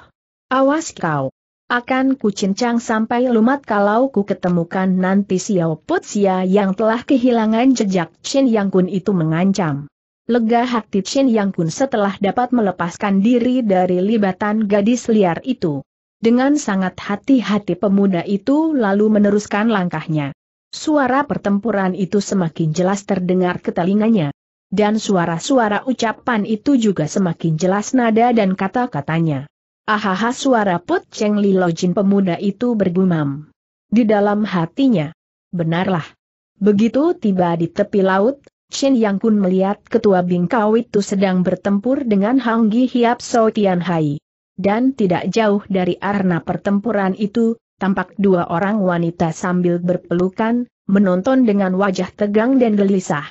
awas kau. Akan ku cincang sampai lumat kalau ku ketemukan nanti Xiao Putsia yang telah kehilangan jejak Chin Yang Kun itu mengancam. Lega hati Chin Yang pun setelah dapat melepaskan diri dari libatan gadis liar itu. Dengan sangat hati-hati pemuda itu lalu meneruskan langkahnya. Suara pertempuran itu semakin jelas terdengar ke telinganya. Dan suara-suara ucapan itu juga semakin jelas nada dan kata-katanya. Ahaha suara Put Cheng Li Jin pemuda itu bergumam. Di dalam hatinya. Benarlah. Begitu tiba di tepi laut, Chen Yang Kun melihat ketua Bingkau itu sedang bertempur dengan Hang Gi Hiap So Tian Hai. Dan tidak jauh dari arena pertempuran itu, tampak dua orang wanita sambil berpelukan, menonton dengan wajah tegang dan gelisah.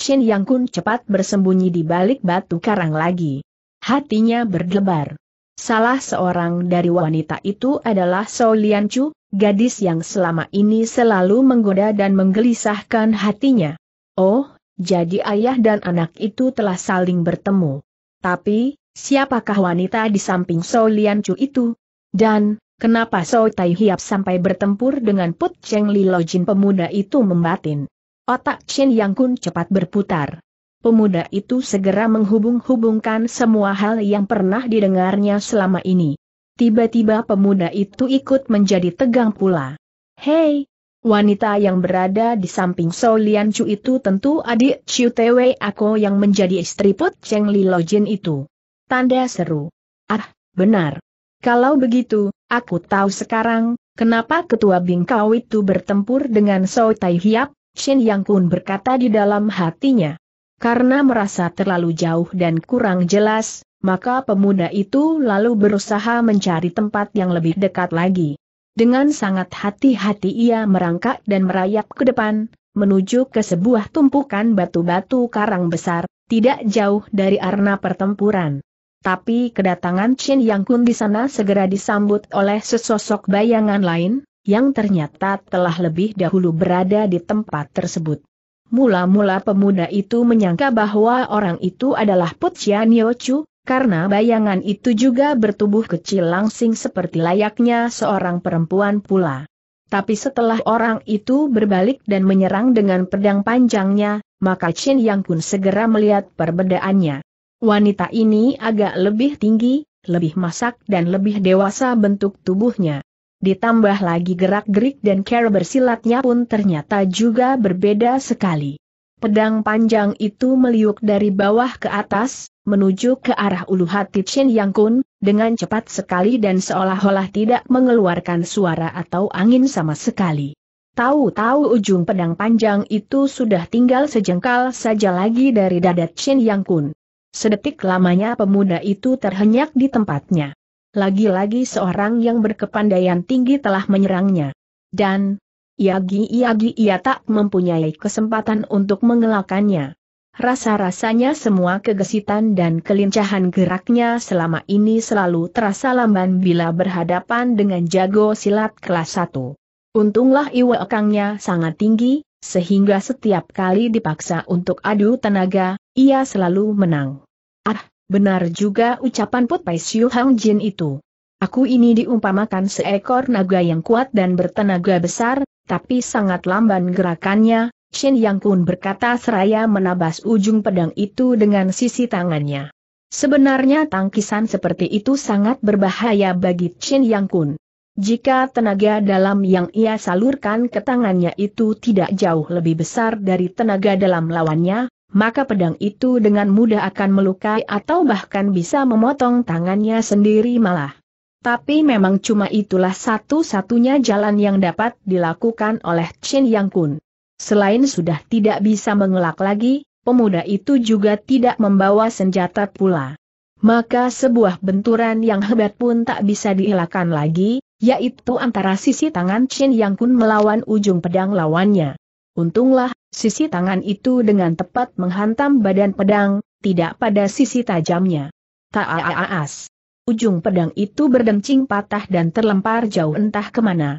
Chen Yang Kun cepat bersembunyi di balik batu karang lagi. Hatinya berdebar. Salah seorang dari wanita itu adalah So Lian Chu, gadis yang selama ini selalu menggoda dan menggelisahkan hatinya. Oh, jadi ayah dan anak itu telah saling bertemu. Tapi, siapakah wanita di samping So Lian Chu itu? Dan, kenapa So Tai Hiap sampai bertempur dengan Put Cheng Li Lojin pemuda itu membatin? Otak Chen Yang Kun cepat berputar. Pemuda itu segera menghubung-hubungkan semua hal yang pernah didengarnya selama ini. Tiba-tiba pemuda itu ikut menjadi tegang pula. Hei, Wanita yang berada di samping So Lian Chu itu tentu adik Chiu Tewe Ako yang menjadi istri Put Cheng Li Lojin itu. Tanda seru. Ah, benar. Kalau begitu, aku tahu sekarang, kenapa ketua bingkau itu bertempur dengan So Tai Hiap, Shin Yang Kun berkata di dalam hatinya. Karena merasa terlalu jauh dan kurang jelas, maka pemuda itu lalu berusaha mencari tempat yang lebih dekat lagi. Dengan sangat hati-hati ia merangkak dan merayap ke depan, menuju ke sebuah tumpukan batu-batu karang besar, tidak jauh dari arena pertempuran. Tapi kedatangan Chin Yang Kun di sana segera disambut oleh sesosok bayangan lain, yang ternyata telah lebih dahulu berada di tempat tersebut. Mula-mula pemuda itu menyangka bahwa orang itu adalah Put Chian Chu, karena bayangan itu juga bertubuh kecil langsing seperti layaknya seorang perempuan pula. Tapi setelah orang itu berbalik dan menyerang dengan pedang panjangnya, maka Chin Yang pun segera melihat perbedaannya. Wanita ini agak lebih tinggi, lebih masak dan lebih dewasa bentuk tubuhnya. Ditambah lagi gerak-gerik dan cara bersilatnya pun ternyata juga berbeda sekali. Pedang panjang itu meliuk dari bawah ke atas, menuju ke arah ulu hati Chen Yang Kun, dengan cepat sekali dan seolah-olah tidak mengeluarkan suara atau angin sama sekali. Tahu-tahu ujung pedang panjang itu sudah tinggal sejengkal saja lagi dari dada Chen Yang Kun. Sedetik lamanya pemuda itu terhenyak di tempatnya. Lagi-lagi seorang yang berkepandaian tinggi telah menyerangnya. Dan, Iagi-iagi ia tak mempunyai kesempatan untuk mengelakannya. Rasa-rasanya semua kegesitan dan kelincahan geraknya selama ini selalu terasa lamban bila berhadapan dengan jago silat kelas 1. Untunglah iwa ekangnya sangat tinggi, sehingga setiap kali dipaksa untuk adu tenaga, ia selalu menang. Ah, benar juga ucapan Put Pai Siu Hang Jin itu. Aku ini diumpamakan seekor naga yang kuat dan bertenaga besar, tapi sangat lamban gerakannya, Shin Yang Kun berkata seraya menabas ujung pedang itu dengan sisi tangannya. Sebenarnya tangkisan seperti itu sangat berbahaya bagi Chin Yang Kun. Jika tenaga dalam yang ia salurkan ke tangannya itu tidak jauh lebih besar dari tenaga dalam lawannya, maka pedang itu dengan mudah akan melukai atau bahkan bisa memotong tangannya sendiri malah. Tapi memang cuma itulah satu-satunya jalan yang dapat dilakukan oleh Chin Yang Kun. Selain sudah tidak bisa mengelak lagi, pemuda itu juga tidak membawa senjata pula. Maka sebuah benturan yang hebat pun tak bisa dielakkan lagi, yaitu antara sisi tangan Chen Yang Kun melawan ujung pedang lawannya. Untunglah, sisi tangan itu dengan tepat menghantam badan pedang, tidak pada sisi tajamnya. Taaas. Ujung pedang itu berdencing patah dan terlempar jauh entah kemana.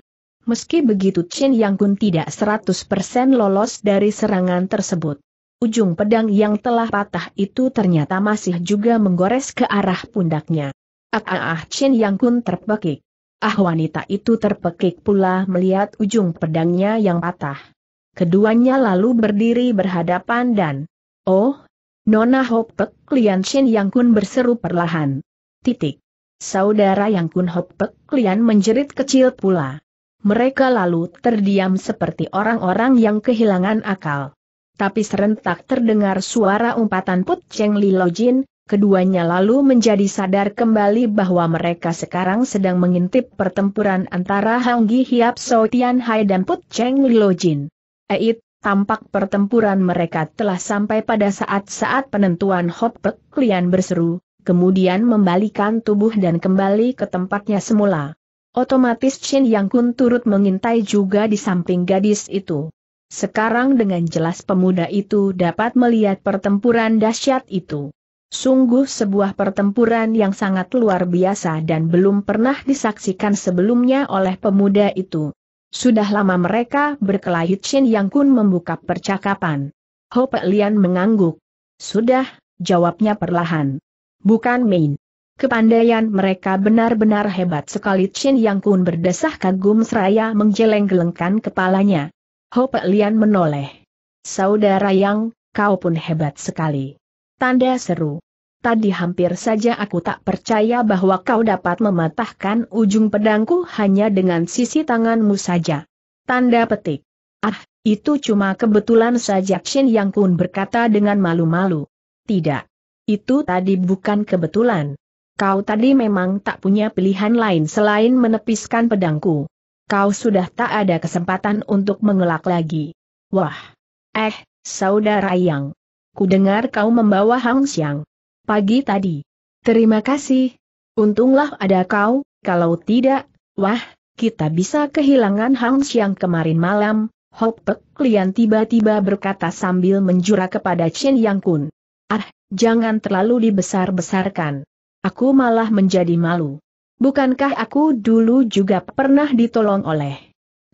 Meski begitu Chin Yang Kun tidak 100% lolos dari serangan tersebut. Ujung pedang yang telah patah itu ternyata masih juga menggores ke arah pundaknya. Ah, ah, ah Chin Yang Kun terpekik. Ah wanita itu terpekik pula melihat ujung pedangnya yang patah. Keduanya lalu berdiri berhadapan dan, oh, Nona Hopek Lian Chin Yang Kun berseru perlahan. Titik. Saudara Yang Kun Hopek Lian menjerit kecil pula mereka lalu terdiam seperti orang-orang yang kehilangan akal. Tapi serentak terdengar suara umpatan Put Cheng Li Jin, keduanya lalu menjadi sadar kembali bahwa mereka sekarang sedang mengintip pertempuran antara Hang Gi Hiap So Tian Hai dan Put Cheng Li Jin. Eit, tampak pertempuran mereka telah sampai pada saat-saat penentuan Hot Pek Lian berseru, kemudian membalikan tubuh dan kembali ke tempatnya semula. Otomatis Chin Yang Kun turut mengintai juga di samping gadis itu. Sekarang dengan jelas pemuda itu dapat melihat pertempuran dahsyat itu. Sungguh sebuah pertempuran yang sangat luar biasa dan belum pernah disaksikan sebelumnya oleh pemuda itu. Sudah lama mereka berkelahi Chin Yang Kun membuka percakapan. Ho Pe Lian mengangguk. Sudah, jawabnya perlahan. Bukan main. Kepandaian mereka benar-benar hebat sekali Chin Yang Kun berdesah kagum seraya menggeleng-gelengkan kepalanya. Ho Pek Lian menoleh. Saudara Yang, kau pun hebat sekali. Tanda seru. Tadi hampir saja aku tak percaya bahwa kau dapat mematahkan ujung pedangku hanya dengan sisi tanganmu saja. Tanda petik. Ah, itu cuma kebetulan saja Shin Yang Kun berkata dengan malu-malu. Tidak. Itu tadi bukan kebetulan. Kau tadi memang tak punya pilihan lain selain menepiskan pedangku. Kau sudah tak ada kesempatan untuk mengelak lagi. Wah! Eh, saudara Yang. Ku dengar kau membawa Hang Xiang. Pagi tadi. Terima kasih. Untunglah ada kau, kalau tidak, wah, kita bisa kehilangan Hang Xiang kemarin malam, Hok Pek Lian tiba-tiba berkata sambil menjura kepada Chen Yang Kun. Ah, jangan terlalu dibesar-besarkan. Aku malah menjadi malu. Bukankah aku dulu juga pernah ditolong oleh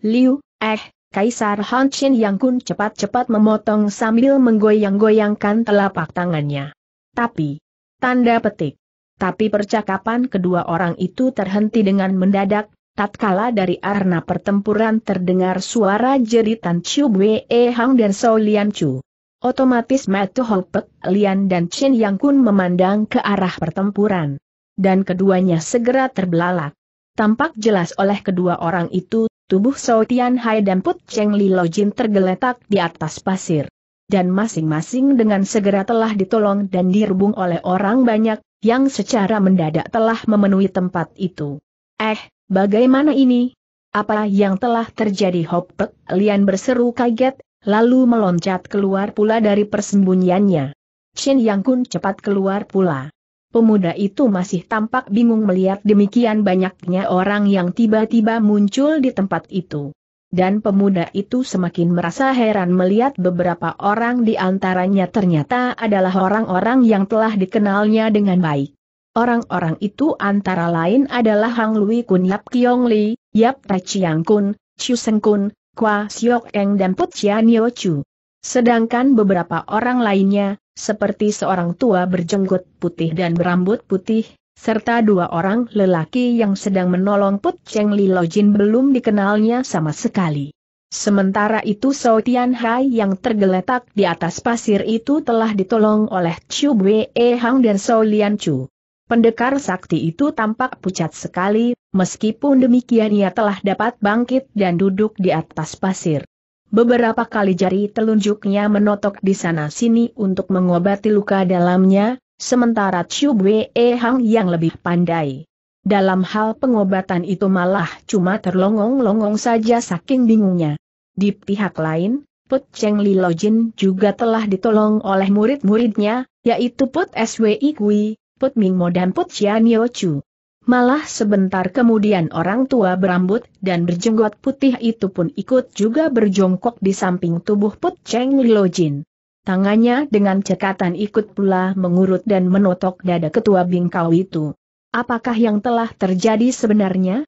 Liu, eh, Kaisar Han Hanshin yang kun cepat-cepat memotong sambil menggoyang-goyangkan telapak tangannya. Tapi, tanda petik. Tapi percakapan kedua orang itu terhenti dengan mendadak, tatkala dari arna pertempuran terdengar suara jeritan Chu Wei Hang dan So Lian Chu. Otomatis Matu Hopek, Lian dan Chen Yang Kun memandang ke arah pertempuran. Dan keduanya segera terbelalak. Tampak jelas oleh kedua orang itu, tubuh Sao Tian Hai dan Put Cheng Li Lo Jin tergeletak di atas pasir. Dan masing-masing dengan segera telah ditolong dan dirubung oleh orang banyak, yang secara mendadak telah memenuhi tempat itu. Eh, bagaimana ini? Apa yang telah terjadi Hopek, Lian berseru kaget, lalu meloncat keluar pula dari persembunyiannya. Chen Yang Kun cepat keluar pula. Pemuda itu masih tampak bingung melihat demikian banyaknya orang yang tiba-tiba muncul di tempat itu. Dan pemuda itu semakin merasa heran melihat beberapa orang di antaranya ternyata adalah orang-orang yang telah dikenalnya dengan baik. Orang-orang itu antara lain adalah Hang Lui Kun Yap Kiong Li, Yap Ta Chiang Kun, Chu Seng Kun, Kwa Siok Eng dan Put Chian Yo Chu. Sedangkan beberapa orang lainnya, seperti seorang tua berjenggot putih dan berambut putih, serta dua orang lelaki yang sedang menolong Put Cheng Li Lo Jin belum dikenalnya sama sekali. Sementara itu Sao Tian Hai yang tergeletak di atas pasir itu telah ditolong oleh Chu Bwe Hang dan Sao Lian Chu. Pendekar sakti itu tampak pucat sekali, meskipun demikian ia telah dapat bangkit dan duduk di atas pasir. Beberapa kali jari telunjuknya menotok di sana-sini untuk mengobati luka dalamnya, sementara Chu Bwe Hang yang lebih pandai. Dalam hal pengobatan itu malah cuma terlongong-longong saja saking bingungnya. Di pihak lain, Put Cheng Li Lojin juga telah ditolong oleh murid-muridnya, yaitu Put Swi Kui, Put Mingmo dan Put Xianyo Chu. Malah sebentar kemudian orang tua berambut dan berjenggot putih itu pun ikut juga berjongkok di samping tubuh Put Cheng Jin. Tangannya dengan cekatan ikut pula mengurut dan menotok dada ketua bingkau itu. Apakah yang telah terjadi sebenarnya?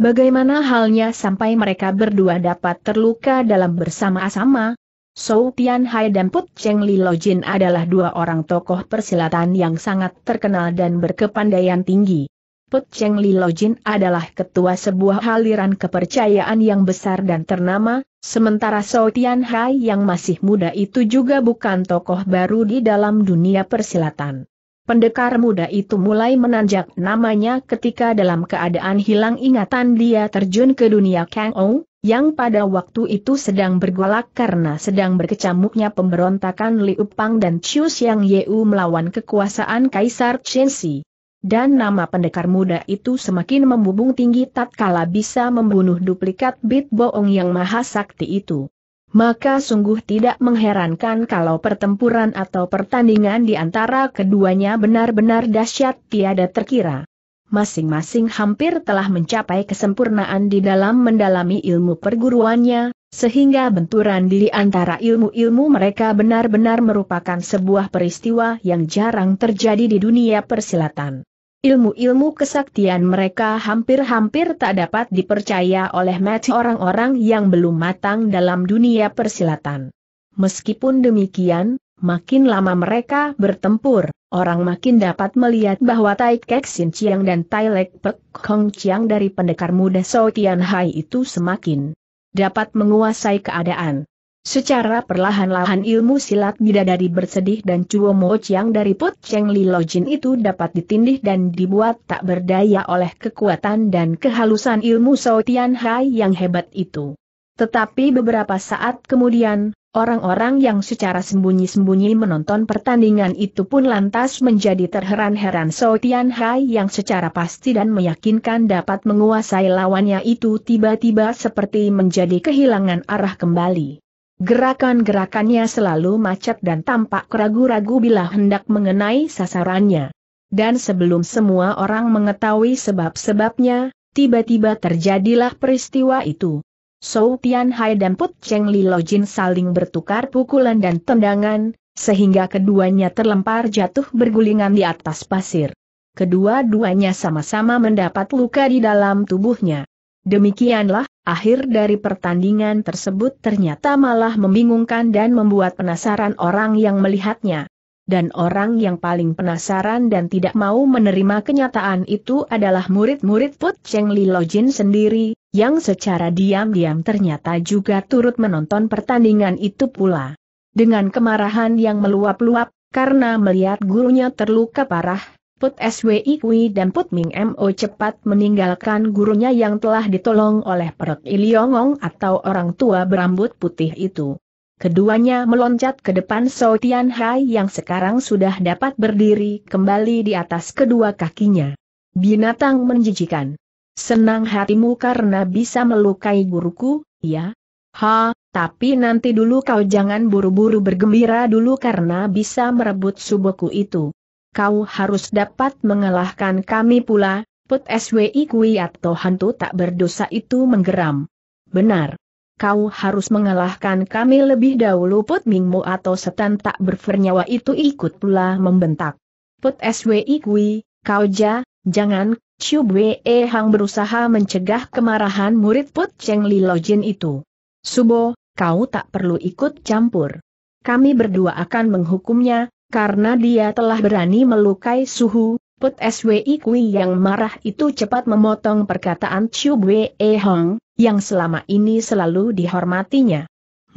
Bagaimana halnya sampai mereka berdua dapat terluka dalam bersama-sama? Sou Tian Hai dan Put Cheng Li Lo Jin adalah dua orang tokoh persilatan yang sangat terkenal dan berkepandaian tinggi. Put Cheng Li Lo Jin adalah ketua sebuah aliran kepercayaan yang besar dan ternama, sementara Sou Tian Hai yang masih muda itu juga bukan tokoh baru di dalam dunia persilatan. Pendekar muda itu mulai menanjak namanya ketika dalam keadaan hilang ingatan dia terjun ke dunia Kang Ong, yang pada waktu itu sedang bergolak karena sedang berkecamuknya pemberontakan Liu Pang dan Chiu Xiang Yeu melawan kekuasaan Kaisar Shi. Dan nama pendekar muda itu semakin membubung tinggi tatkala bisa membunuh duplikat bit Boong yang maha sakti itu. Maka sungguh tidak mengherankan kalau pertempuran atau pertandingan di antara keduanya benar-benar dahsyat tiada terkira masing-masing hampir telah mencapai kesempurnaan di dalam mendalami ilmu perguruannya, sehingga benturan di antara ilmu-ilmu mereka benar-benar merupakan sebuah peristiwa yang jarang terjadi di dunia persilatan. Ilmu-ilmu kesaktian mereka hampir-hampir tak dapat dipercaya oleh mati orang-orang yang belum matang dalam dunia persilatan. Meskipun demikian, makin lama mereka bertempur, orang makin dapat melihat bahwa Tai Kek Sin Chiang dan Tai Lek Pek Kong Chiang dari pendekar muda So Tian Hai itu semakin dapat menguasai keadaan. Secara perlahan-lahan ilmu silat bidadari bersedih dan Chuo Mo Chiang dari Put Cheng Li Jin itu dapat ditindih dan dibuat tak berdaya oleh kekuatan dan kehalusan ilmu So Tian Hai yang hebat itu. Tetapi beberapa saat kemudian, Orang-orang yang secara sembunyi-sembunyi menonton pertandingan itu pun lantas menjadi terheran-heran So Tian Hai yang secara pasti dan meyakinkan dapat menguasai lawannya itu tiba-tiba seperti menjadi kehilangan arah kembali. Gerakan-gerakannya selalu macet dan tampak ragu-ragu bila hendak mengenai sasarannya. Dan sebelum semua orang mengetahui sebab-sebabnya, tiba-tiba terjadilah peristiwa itu. Sou Tian Hai dan Put Cheng Li Lo saling bertukar pukulan dan tendangan, sehingga keduanya terlempar jatuh bergulingan di atas pasir. Kedua-duanya sama-sama mendapat luka di dalam tubuhnya. Demikianlah, akhir dari pertandingan tersebut ternyata malah membingungkan dan membuat penasaran orang yang melihatnya. Dan orang yang paling penasaran dan tidak mau menerima kenyataan itu adalah murid-murid Put Cheng Li Lojin sendiri, yang secara diam-diam ternyata juga turut menonton pertandingan itu pula. Dengan kemarahan yang meluap-luap, karena melihat gurunya terluka parah, Put SWI Kui dan Put Ming MO cepat meninggalkan gurunya yang telah ditolong oleh Perut Iliongong atau orang tua berambut putih itu. Keduanya meloncat ke depan So Tian Hai yang sekarang sudah dapat berdiri kembali di atas kedua kakinya. Binatang menjijikan. Senang hatimu karena bisa melukai guruku, ya? Ha, tapi nanti dulu kau jangan buru-buru bergembira dulu karena bisa merebut suboku itu. Kau harus dapat mengalahkan kami pula, put SWI kui atau hantu tak berdosa itu menggeram. Benar. Kau harus mengalahkan kami lebih dahulu Put Mingmu atau setan tak berfernyawa itu ikut pula membentak. Put SWI kui, kau ja, jangan Chiu Bue Hang berusaha mencegah kemarahan murid Put Cheng Li Lojin itu. Subo, kau tak perlu ikut campur. Kami berdua akan menghukumnya, karena dia telah berani melukai suhu, Put SWI Kui yang marah itu cepat memotong perkataan Chiu Bue Hang, yang selama ini selalu dihormatinya.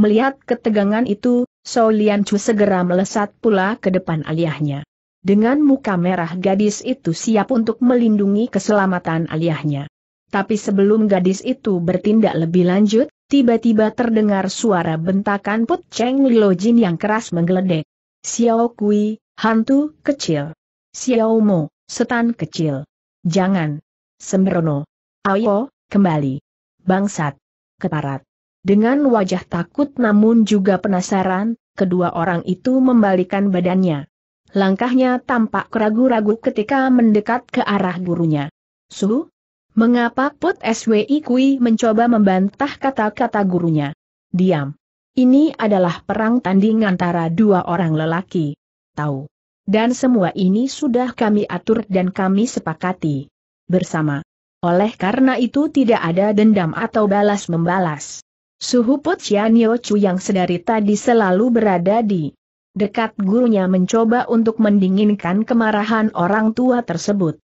Melihat ketegangan itu, Lian Chu segera melesat pula ke depan aliahnya. Dengan muka merah gadis itu siap untuk melindungi keselamatan ayahnya. Tapi sebelum gadis itu bertindak lebih lanjut, tiba-tiba terdengar suara bentakan Put Cheng Lilo Jin yang keras menggeledek. Xiao Kui, hantu kecil. Xiao Mo, setan kecil. Jangan. Sembrono. Ayo, kembali. Bangsat. Keparat. Dengan wajah takut namun juga penasaran, kedua orang itu membalikan badannya. Langkahnya tampak ragu-ragu ketika mendekat ke arah gurunya. Su? Mengapa Put SWI Kui mencoba membantah kata-kata gurunya? Diam. Ini adalah perang tanding antara dua orang lelaki. Tahu. Dan semua ini sudah kami atur dan kami sepakati. Bersama. Oleh karena itu tidak ada dendam atau balas-membalas. Suhu Put Chianyo Chu yang sedari tadi selalu berada di Dekat gurunya mencoba untuk mendinginkan kemarahan orang tua tersebut.